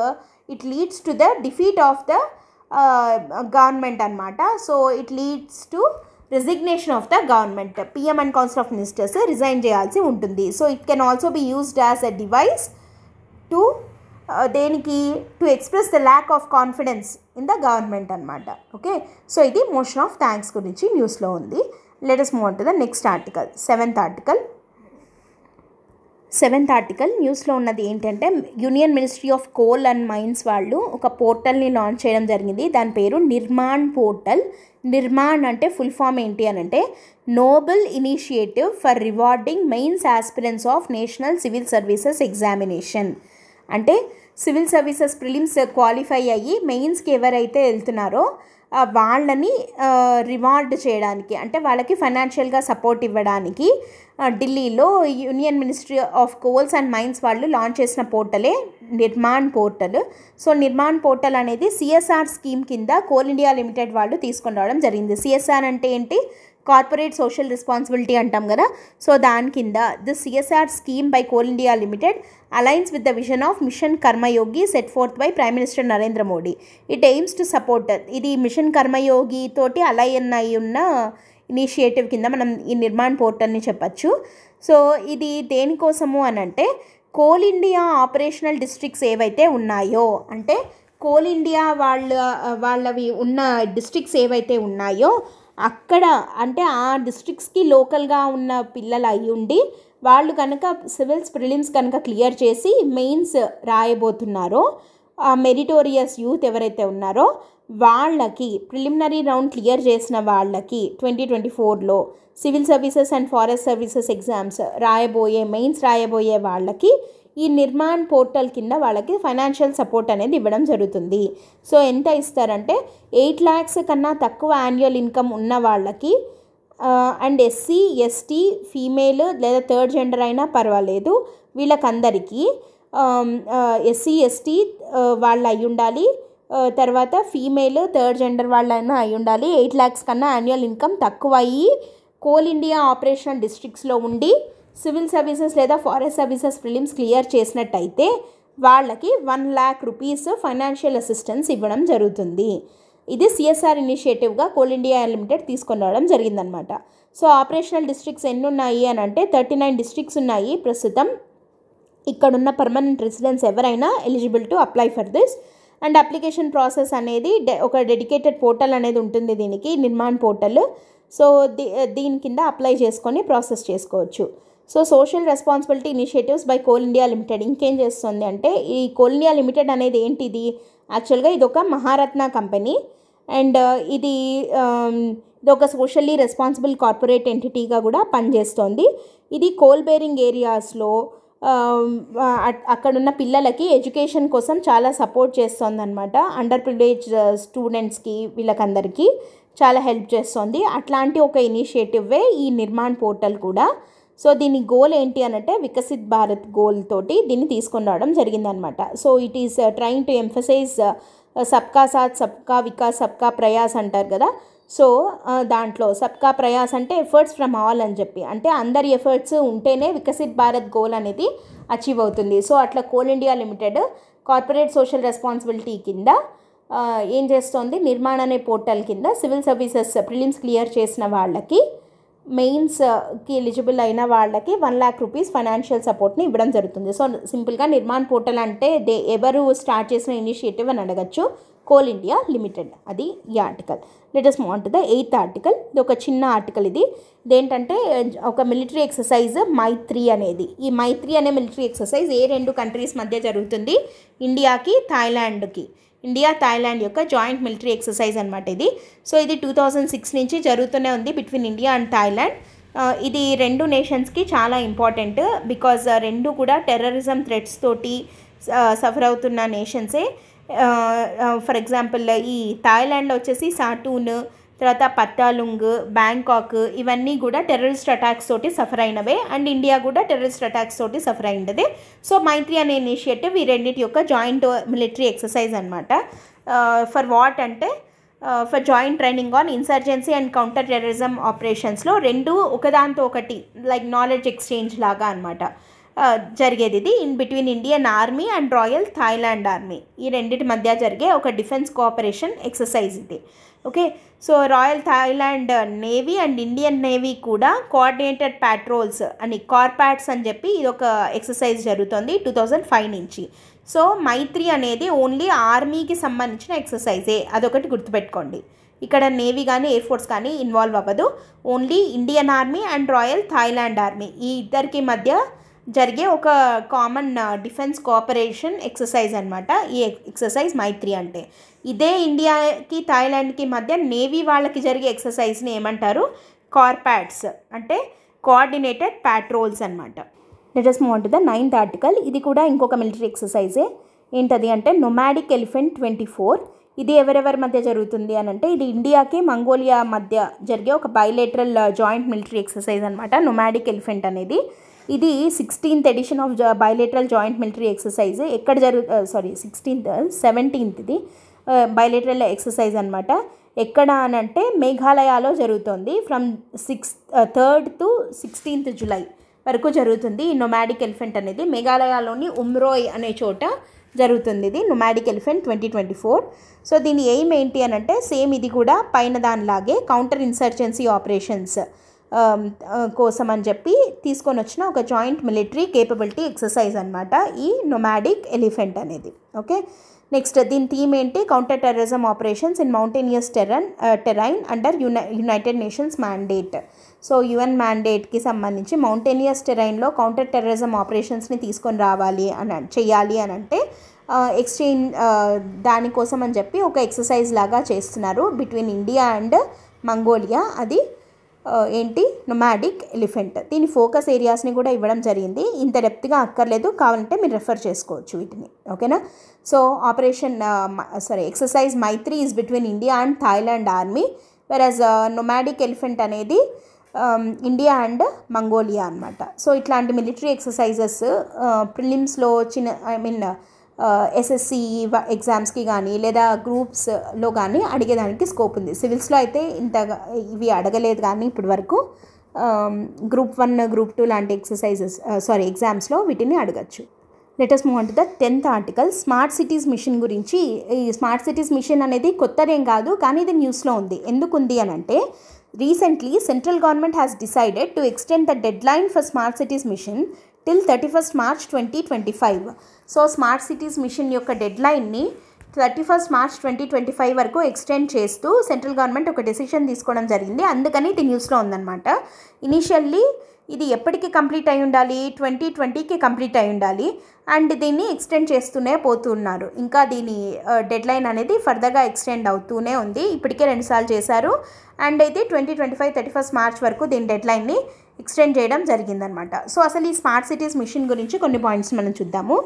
it leads to the defeat of the government అనమాట so it leads to resignation of the government PM and council of ministers resign చేయాల్సి ఉంటుంది so it can also be used as a device to దేనికి to express the lack of confidence in the government అనమాట okay so ఇది motion of thanks గురించి న్యూస్లో ఉంది latest move to the next article seventh article seventh article న్యూస్లో ఉన్నది ఏంటంటే union ministry of coal and mines వాళ్ళు ఒక పోర్టల్ని లాంచ్ చేయడం జరిగింది దాని పేరు నిర్మాణ్ పోర్టల్ నిర్మాణ్ అంటే ఫుల్ ఫామ్ ఏంటి అని అంటే noble initiative for rewarding mains aspirants of national civil services examination అంటే సివిల్ సర్వీసెస్ ప్రిలిమ్స్ క్వాలిఫై అయ్యి మెయిన్స్కి ఎవరైతే వెళ్తున్నారో వాళ్ళని రివార్డ్ చేయడానికి అంటే వాళ్ళకి ఫైనాన్షియల్గా సపోర్ట్ ఇవ్వడానికి ఢిల్లీలో union ministry of coals and mines వాళ్ళు లాంచ్ చేసిన పోర్టలే Nirman portal so Nirman portal అనేది సిఎస్ఆర్ స్కీమ్ కింద కోల్ ఇండియా లిమిటెడ్ వాళ్ళు తీసుకుని రావడం జరిగింది సిఎస్ఆర్ అంటే ఏంటి కార్పొరేట్ సోషల్ రెస్పాన్సిబిలిటీ అంటాం కదా సో దాని కింద the CSR scheme by Coal India Limited aligns with the vision of Mission Karmayogi set forth by prime minister Narendra Modi it aims to support ఇది మిషన్ కర్మయోగి తోటి అలైన్ అయి ఉన్న ఇనిషియేటివ్ కింద మనం ఈ నిర్మాణ్ పోర్టల్ని చెప్పచ్చు సో ఇది దేనికోసము అని అంటే కోల్ ఇండియా ఆపరేషనల్ డిస్ట్రిక్ట్స్ ఏవైతే ఉన్నాయో అంటే కోల్ ఇండియా వాళ్ళ వాళ్ళవి ఉన్న డిస్ట్రిక్ట్స్ ఏవైతే ఉన్నాయో అక్కడ అంటే ఆ డిస్ట్రిక్ట్స్కి లోకల్గా ఉన్న పిల్లలు అయి ఉండి వాళ్ళు కనుక సివిల్స్ ప్రిలిమ్స్ కనుక క్లియర్ చేసి మెయిన్స్ రాయబోతున్నారో మెరిటోరియస్ యూత్ ఎవరైతే ఉన్నారో వాళ్ళకి ప్రిలిమినరీ రౌండ్ క్లియర్ చేసిన వాళ్ళకి ట్వంటీ ట్వంటీ ఫోర్లో civil services and forest services exams రాయబోయే మెయిన్స్ రాయబోయే వాళ్ళకి ఈ నిర్మాణ్ పోర్టల్ కింద వాళ్ళకి ఫైనాన్షియల్ సపోర్ట్ అనేది ఇవ్వడం జరుగుతుంది సో ఎంత ఇస్తారంటే ఎయిట్ ల్యాక్స్ కన్నా తక్కువ యాన్యువల్ ఇన్కమ్ ఉన్న వాళ్ళకి అండ్ ఎస్సీ ఎస్టీ ఫీమేల్ లేదా థర్డ్ జెండర్ అయినా పర్వాలేదు వీళ్ళకందరికీ ఎస్సీ ఎస్టీ వాళ్ళు అయి ఉండాలి తర్వాత ఫీమేల్ థర్డ్ జెండర్ వాళ్ళైనా అయి ఉండాలి ఎయిట్ ల్యాక్స్ కన్నా యాన్యువల్ ఇన్కమ్ తక్కువ అయ్యి కోల్ ఇండియా ఆపరేషన్ డిస్ట్రిక్ట్స్లో ఉండి సివిల్ సర్వీసెస్ లేదా ఫారెస్ట్ సర్వీసెస్ ఫిలిమ్స్ క్లియర్ చేసినట్టయితే వాళ్ళకి one lakh rupees financial assistance ఇవ్వడం జరుగుతుంది ఇది సిఎస్ఆర్ ఇనిషియేటివ్గా కోల్ ఇండియా లిమిటెడ్ తీసుకొని రావడం జరిగిందనమాట సో ఆపరేషనల్ డిస్ట్రిక్ట్స్ ఎన్ని ఉన్నాయి అని అంటే థర్టీ నైన్ డిస్ట్రిక్ట్స్ ఉన్నాయి ప్రస్తుతం ఇక్కడున్న పర్మనెంట్ రెసిడెన్స్ ఎవరైనా eligible to apply for this and application process అనేది ఒక డెడికేటెడ్ పోర్టల్ అనేది ఉంటుంది దీనికి నిర్మాణ్ పోర్టల్ సో దీ దీని కింద అప్లై చేసుకొని ప్రాసెస్ చేసుకోవచ్చు so social responsibility initiatives by Coal India Limited ఇంకేం చేస్తుంది అంటే ఈ కోల్ ఇండియా లిమిటెడ్ అనేది ఏంటిది యాక్చువల్గా ఇది ఒక మహారత్న కంపెనీ అండ్ uh, ఇది um, ఇది ఒక సోషల్లీ రెస్పాన్సిబుల్ కార్పొరేట్ ఎంటిటీగా కూడా పనిచేస్తోంది ఇది కోల్ బేరింగ్ ఏరియాస్లో um, అక్కడున్న పిల్లలకి ఎడ్యుకేషన్ కోసం చాలా సపోర్ట్ అనమాట అండర్ ప్రివిలేజ్ uh, స్టూడెంట్స్కి వీళ్ళకందరికీ చాలా హెల్ప్ చేస్తుంది అట్లాంటి ఒక ఇనిషియేటివ్వే ఈ నిర్మాణ్ పోర్టల్ కూడా సో దీని గోల్ ఏంటి అనంటే వికసిత్ భారత్ గోల్ తోటి దీన్ని తీసుకొని రావడం జరిగిందనమాట so it is trying to emphasize Sabka Saath సబ్కా వికాస్ సబ్కా ప్రయాస్ అంటారు కదా సో uh, దాంట్లో సబ్కా ప్రయాస్ అంటే ఎఫర్ట్స్ ఫ్రమ్ ఆల్ అని చెప్పి అంటే అందరి ఎఫర్ట్స్ ఉంటేనే వికసిత్ భారత్ గోల్ అనేది అచీవ్ అవుతుంది సో అట్లా Coal India Limited corporate social responsibility కింద uh, ఏం చేస్తోంది అనే పోర్టల్ కింద సివిల్ సర్వీసెస్ ప్రిలిమ్స్ క్లియర్ చేసిన వాళ్ళకి మెయిన్స్కి uh, ఎలిజిబుల్ అయిన వాళ్ళకి వన్ ల్యాక్ రూపీస్ ఫైనాన్షియల్ సపోర్ట్ని ఇవ్వడం జరుగుతుంది సో సింపుల్గా నిర్మాణ్ పోర్టల్ అంటే దే ఎవరు స్టార్ట్ చేసిన ఇనిషియేటివ్ అని అడగచ్చు కోల్ ఇండియా లిమిటెడ్ అది ఈ article latest move the eighth article ఇది ఒక చిన్న ఆర్టికల్ ఇది ఇదేంటంటే ఒక మిలిటరీ ఎక్సర్సైజ్ మైత్రి అనేది ఈ మైత్రి అనే మిలిటరీ ఎక్సర్సైజ్ ఏ రెండు కంట్రీస్ మధ్య జరుగుతుంది ఇండియాకి థాయిలాండ్కి ఇండియా థాయిలాండ్ యొక్క జాయింట్ మిలిటరీ ఎక్సర్సైజ్ అనమాట ఇది సో ఇది టూ థౌజండ్ సిక్స్ నుంచి జరుగుతూనే ఉంది బిట్వీన్ ఇండియా అండ్ థాయిలాండ్ ఇది రెండు నేషన్స్కి చాలా ఇంపార్టెంట్ బికాజ్ uh, రెండు కూడా టెర్రరిజం థ్రెట్స్ తోటి సఫర్ uh, అవుతున్న నేషన్సే ఫర్ ఎగ్జాంపుల్ ఈ థాయిలాండ్లో వచ్చేసి సాటూన్ తర్వాత పత్తాలుంగ్ బ్యాంకాక్ ఇవన్నీ కూడా టెర్రరిస్ట్ అటాక్స్ తోటి సఫర్ అయినవే అండ్ ఇండియా కూడా టెర్రరిస్ట్ అటాక్స్ తోటి సఫర్ అయినది సో మైత్రి అనే ఇనిషియేటివ్ ఈ రెండింటి యొక్క జాయింట్ మిలిటరీ ఎక్సర్సైజ్ అనమాట ఫర్ వాట్ అంటే for joint training on insurgency and counter terrorism ఆపరేషన్స్లో రెండు ఒకదాంతో ఒకటి లైక్ నాలెడ్జ్ ఎక్స్చేంజ్ లాగా అనమాట జరిగేది ఇది in between Indian army and royal Thailand army ఈ రెండింటి మధ్య జరిగే ఒక డిఫెన్స్ కోఆపరేషన్ ఎక్సర్సైజ్ ఇది okay so royal Thailand navy and Indian navy కూడా కోఆర్డినేటెడ్ ప్యాట్రోల్స్ అని కార్పాట్స్ అని చెప్పి ఇది ఒక ఎక్సర్సైజ్ జరుగుతుంది టూ థౌజండ్ ఫైవ్ నుంచి సో మైత్రి అనేది ఓన్లీ ఆర్మీకి సంబంధించిన ఎక్సర్సైజే అదొకటి గుర్తుపెట్టుకోండి ఇక్కడ నేవీ కానీ ఎయిర్ ఫోర్స్ కానీ ఇన్వాల్వ్ అవ్వదు only Indian army and royal Thailand army ఈ ఇద్దరికి మధ్య జరిగే ఒక కామన్ డిఫెన్స్ కోఆపరేషన్ ఎక్సర్సైజ్ అనమాట ఈ ఎక్సర్సైజ్ మైత్రి అంటే ఇదే ఇండియాకి థాయిలాండ్కి మధ్య నేవీ వాళ్ళకి జరిగే ఎక్సర్సైజ్ని ఏమంటారు కార్పాట్స్ అంటే కోఆర్డినేటెడ్ ప్యాట్రోల్స్ అనమాట let us move the ninth article ఇది కూడా ఇంకొక మిలిటరీ ఎక్సర్సైజే ఏంటది అంటే నొమాడిక్ ఎలిఫెంట్ ట్వంటీ ఫోర్ ఇది ఎవరెవరి మధ్య జరుగుతుంది అని అంటే ఇది ఇండియాకి మంగోలియా మధ్య జరిగే ఒక బైలేటరల్ జాయింట్ మిలిటరీ ఎక్సర్సైజ్ అనమాట నొమాడిక్ ఎలిఫెంట్ అనేది ఇది sixteenth edition of bilateral joint military exercise ఎక్కడ జరుగు సారీ సిక్స్టీన్త్ సెవెంటీన్త్ ఇది బయోలేటరల్ ఎక్సర్సైజ్ అనమాట ఎక్కడ అని అంటే మేఘాలయాలో జరుగుతుంది from six third to sixteenth July వరకు జరుగుతుంది ఈ నొమాడిక్ ఎలిఫెంట్ అనేది మేఘాలయాలోని ఉమ్రోయ్ అనే చోట జరుగుతుంది ఇది nomadic elephant twenty twenty four so దీని ఎయిమ్ ఏంటి అనంటే సేమ్ ఇది కూడా పైన దానిలాగే కౌంటర్ ఇన్సర్జెన్సీ ఆపరేషన్స్ కోసం అని చెప్పి తీసుకొని వచ్చిన ఒక జాయింట్ మిలిటరీ కేపబిలిటీ ఎక్సర్సైజ్ అనమాట ఈ నొమాడిక్ ఎలిఫెంట్ అనేది ఓకే నెక్స్ట్ దీని థీమ్ ఏంటి counter terrorism operations in mountainous terrain terrain under uni united nations mandate so UN మ్యాండేట్కి సంబంధించి మౌంటేనియస్ టెరైన్లో కౌంటర్ టెర్రరిజం ఆపరేషన్స్ని తీసుకొని రావాలి అని చేయాలి అని అంటే ఎక్స్చేంజ్ దానికోసం అని చెప్పి ఒక ఎక్సర్సైజ్ లాగా చేస్తున్నారు బిట్వీన్ ఇండియా అండ్ మంగోలియా అది ఏంటి నొమాడిక్ ఎలిఫెంట్ దీని ఫోకస్ ఏరియాస్ని కూడా ఇవ్వడం జరిగింది ఇంత డెప్త్గా అక్కర్లేదు కావాలంటే మీరు రెఫర్ చేసుకోవచ్చు వీటిని ఓకేనా so operation sorry exercise Maitri is between India and Thailand army whereas nomadic elephant అనేది ఇండియా అండ్ మంగోలియా అనమాట సో ఇట్లాంటి మిలిటరీ ఎక్సర్సైజెస్ ప్రిలిమ్స్లో చిన్న ఐ మీన్ ఎస్ఎస్సి ఎగ్జామ్స్కి కానీ లేదా గ్రూప్స్లో కానీ అడిగేదానికి స్కోప్ ఉంది సివిల్స్లో అయితే ఇంత ఇవి అడగలేదు కానీ ఇప్పటి వరకు గ్రూప్ వన్ గ్రూప్ టూ లాంటి ఎక్సర్సైజెస్ సారీ ఎగ్జామ్స్లో వీటిని అడగచ్చు లెటెస్ట్ మూవ్ అంటు the tenth article smart cities mission గురించి ఈ స్మార్ట్ సిటీస్ మిషన్ అనేది కొత్తదేం కాదు కానీ ఇది న్యూస్లో ఉంది ఎందుకు ఉంది అని అంటే recently central government has decided to extend the deadline for smart cities mission till thirty first March twenty twenty five so smart cities mission యొక్క డెడ్లైన్ని thirty first March twenty twenty five వరకు extend చేస్తూ central government ఒక decision తీసుకోవడం జరిగింది అందుకని ఇది న్యూస్లో ఉందన్నమాట ఇనీషియల్లీ ఇది ఎప్పటికి కంప్లీట్ అయి ఉండాలి ట్వంటీ ట్వంటీకి కంప్లీట్ అయి ఉండాలి అండ్ దీన్ని ఎక్స్టెండ్ చేస్తూనే పోతున్నారు ఇంకా దీని డెడ్లైన్ అనేది ఫర్దర్గా ఎక్స్టెండ్ అవుతూనే ఉంది ఇప్పటికే రెండుసార్లు చేశారు అండ్ అయితే twenty twenty five thirty first March వరకు దీని డెడ్లైన్ని ఎక్స్టెండ్ చేయడం జరిగిందనమాట సో అసలు ఈ స్మార్ట్ సిటీస్ మిషన్ గురించి కొన్ని పాయింట్స్ మనం చూద్దాము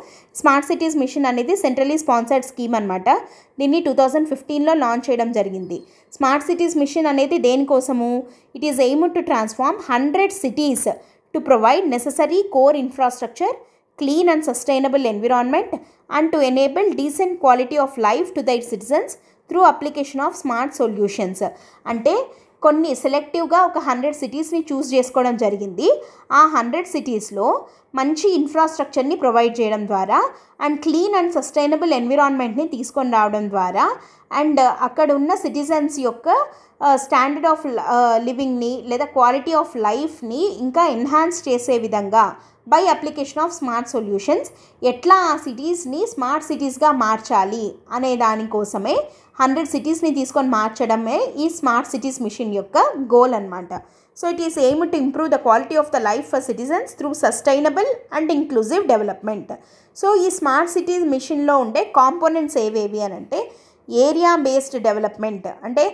స్మార్ట్ సిటీస్ మిషన్ అనేది సెంట్రలీ స్పాన్సర్డ్ స్కీమ్ అనమాట దీన్ని టూ థౌజండ్ ఫిఫ్టీన్లో లాంచ్ చేయడం జరిగింది స్మార్ట్ సిటీస్ మిషన్ అనేది దేనికోసము it is aim to transform hundred cities to provide necessary core infrastructure clean and sustainable environment and to enable decent quality of life to their citizens through application of smart solutions అంటే కొన్ని సెలెక్టివ్గా ఒక hundred సిటీస్ని చూస్ చేసుకోవడం జరిగింది ఆ hundred సిటీస్లో మంచి ఇన్ఫ్రాస్ట్రక్చర్ని provide చేయడం ద్వారా అండ్ క్లీన్ అండ్ సస్టైనబుల్ ఎన్విరాన్మెంట్ని తీసుకొని రావడం ద్వారా అండ్ అక్కడ ఉన్న సిటిజన్స్ యొక్క స్టాండర్డ్ ఆఫ్ లివింగ్ని లేదా క్వాలిటీ ఆఫ్ లైఫ్ని ఇంకా ఎన్హాన్స్ చేసే విధంగా by application of smart solutions ఎట్లా ఆ సిటీస్ని స్మార్ట్ సిటీస్గా మార్చాలి అనే దానికోసమే హండ్రెడ్ సిటీస్ని తీసుకొని మార్చడమే ఈ స్మార్ట్ సిటీస్ మిషన్ యొక్క గోల్ అనమాట so it is aim to improve the quality of the life for citizens through sustainable and inclusive development so ఈ స్మార్ట్ సిటీస్ మిషన్లో ఉండే కాంపోనెంట్స్ ఏవేవి అని అంటే ఏరియా బేస్డ్ డెవలప్మెంట్ అంటే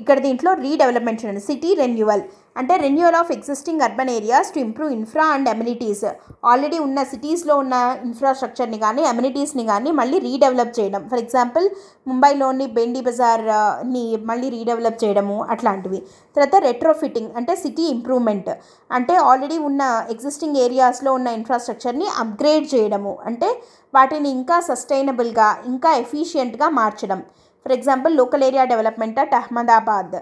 ఇక్కడ దీంట్లో రీడెవలప్మెంట్ చూడండి సిటీ రెన్యువల్ అంటే renewal of existing urban areas to improve infra and amenities already ఉన్న సిటీస్లో ఉన్న ఇన్ఫ్రాస్ట్రక్చర్ని కానీ అమ్యూనిటీస్ని కానీ మళ్ళీ రీడెవలప్ చేయడం ఫర్ ఎగ్జాంపుల్ ముంబైలోని బెండి బజార్ని మళ్ళీ రీడెవలప్ చేయడము అట్లాంటివి తర్వాత రెట్రోఫిట్టింగ్ అంటే సిటీ ఇంప్రూవ్మెంట్ అంటే ఆల్రెడీ ఉన్న ఎగ్జిస్టింగ్ ఏరియాస్లో ఉన్న ఇన్ఫ్రాస్ట్రక్చర్ని అప్గ్రేడ్ చేయడము అంటే వాటిని ఇంకా సస్టైనబుల్గా ఇంకా ఎఫిషియెంట్గా మార్చడం for example local area development at Ahmedabad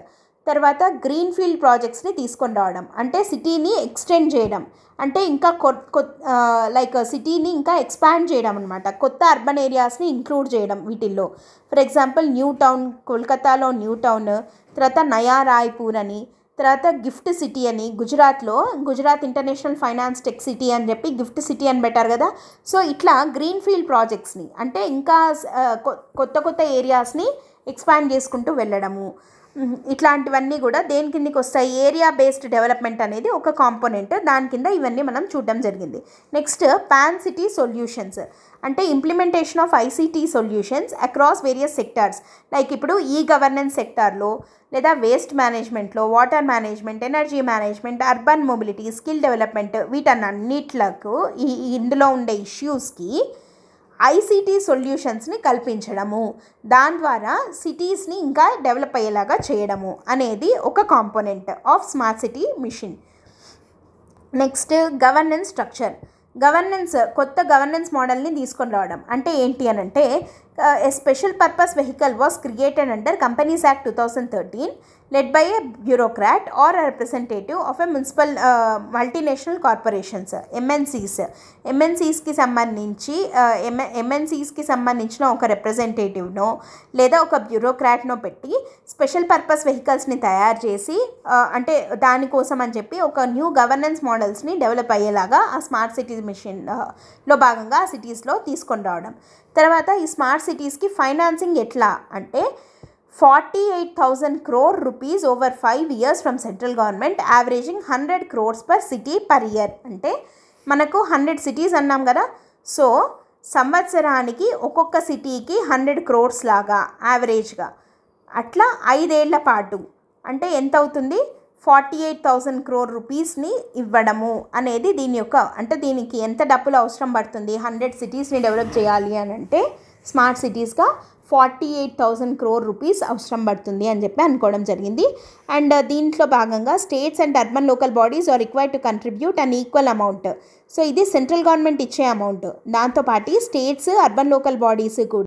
తర్వాత గ్రీన్ ఫీల్డ్ ప్రాజెక్ట్స్ని తీసుకొని రావడం అంటే సిటీని ఎక్స్టెండ్ చేయడం అంటే ఇంకా కొత్త లైక్ సిటీని ఇంకా ఎక్స్పాండ్ చేయడం అనమాట కొత్త అర్బన్ ఏరియాస్ని ఇంక్లూడ్ చేయడం వీటిల్లో ఫర్ ఎగ్జాంపుల్ న్యూ టౌన్ కోల్కతాలో న్యూ టౌన్ తర్వాత నయా రాయ్పూర్ అని తర్వాత గిఫ్ట్ సిటీ అని గుజరాత్లో Gujarat international finance tech city అని చెప్పి గిఫ్ట్ సిటీ అని పెట్టారు కదా సో ఇట్లా గ్రీన్ ఫీల్డ్ ప్రాజెక్ట్స్ని అంటే ఇంకా కొత్త కొత్త ఏరియాస్ని ఎక్స్పాండ్ చేసుకుంటూ వెళ్ళడము ఇట్లాంటివన్నీ కూడా దేని కిందకి వస్తాయి ఏరియా బేస్డ్ డెవలప్మెంట్ అనేది ఒక కాంపోనెంట్ దాని కింద ఇవన్నీ మనం చూడడం జరిగింది నెక్స్ట్ పాన్ సిటీ సొల్యూషన్స్ అంటే implementation of ICT solutions across various sectors like ఇప్పుడు ఈ గవర్నెన్స్ సెక్టార్లో లేదా వేస్ట్ మేనేజ్మెంట్లో water management energy management urban mobility skill development వీటన్నిట్లకు ఈ ఇందులో ఉండే ఇష్యూస్కి ఐసీటీ సొల్యూషన్స్ని కల్పించడము దాని ద్వారా సిటీస్ని ఇంకా డెవలప్ అయ్యేలాగా చేయడము అనేది ఒక component of smart city mission next governance structure governance కొత్త గవర్నెన్స్ మోడల్ని తీసుకొని రావడం అంటే ఏంటి అని అంటే uh, a special purpose vehicle was created under Companies Act 2013 led by a bureaucrat or a representative of a municipal uh, multinational corporations MNCs ఎంఎన్సీస్కి సంబంధించి ఎంఎన్సీస్కి సంబంధించిన ఒక రిప్రజెంటేటివ్నో లేదా ఒక బ్యూరోక్రాట్నో పెట్టి స్పెషల్ పర్పస్ వెహికల్స్ని తయారు చేసి అంటే దానికోసం అని చెప్పి ఒక న్యూ గవర్నెన్స్ మోడల్స్ని డెవలప్ అయ్యేలాగా ఆ స్మార్ట్ సిటీస్ మిషన్ లో భాగంగా సిటీస్లో తీసుకొని రావడం తర్వాత ఈ స్మార్ట్ సిటీస్కి ఫైనాన్సింగ్ ఎట్లా అంటే forty eight thousand crore rupees over five years from central government averaging hundred crores per city per year అంటే మనకు హండ్రెడ్ సిటీస్ అన్నాం కదా సో సంవత్సరానికి ఒక్కొక్క సిటీకి హండ్రెడ్ క్రోర్స్ లాగా యావరేజ్గా అట్లా ఐదేళ్ల పాటు అంటే ఎంత అవుతుంది ఫార్టీ ఎయిట్ థౌజండ్ క్రోర్ రూపీస్ని ఇవ్వడము అనేది దీని యొక్క అంటే దీనికి ఎంత డబ్బులు అవసరం పడుతుంది హండ్రెడ్ సిటీస్ని డెవలప్ చేయాలి అని అంటే స్మార్ట్ సిటీస్గా forty eight thousand crore rupees అవసరం పడుతుంది అని చెప్పి అనుకోవడం జరిగింది అండ్ uh, దీంట్లో భాగంగా states and urban local bodies are required to contribute and equal amount so ఇది సెంట్రల్ గవర్నమెంట్ ఇచ్చే అమౌంట్ దాంతోపాటు స్టేట్స్ అర్బన్ లోకల్ బాడీస్ కూడా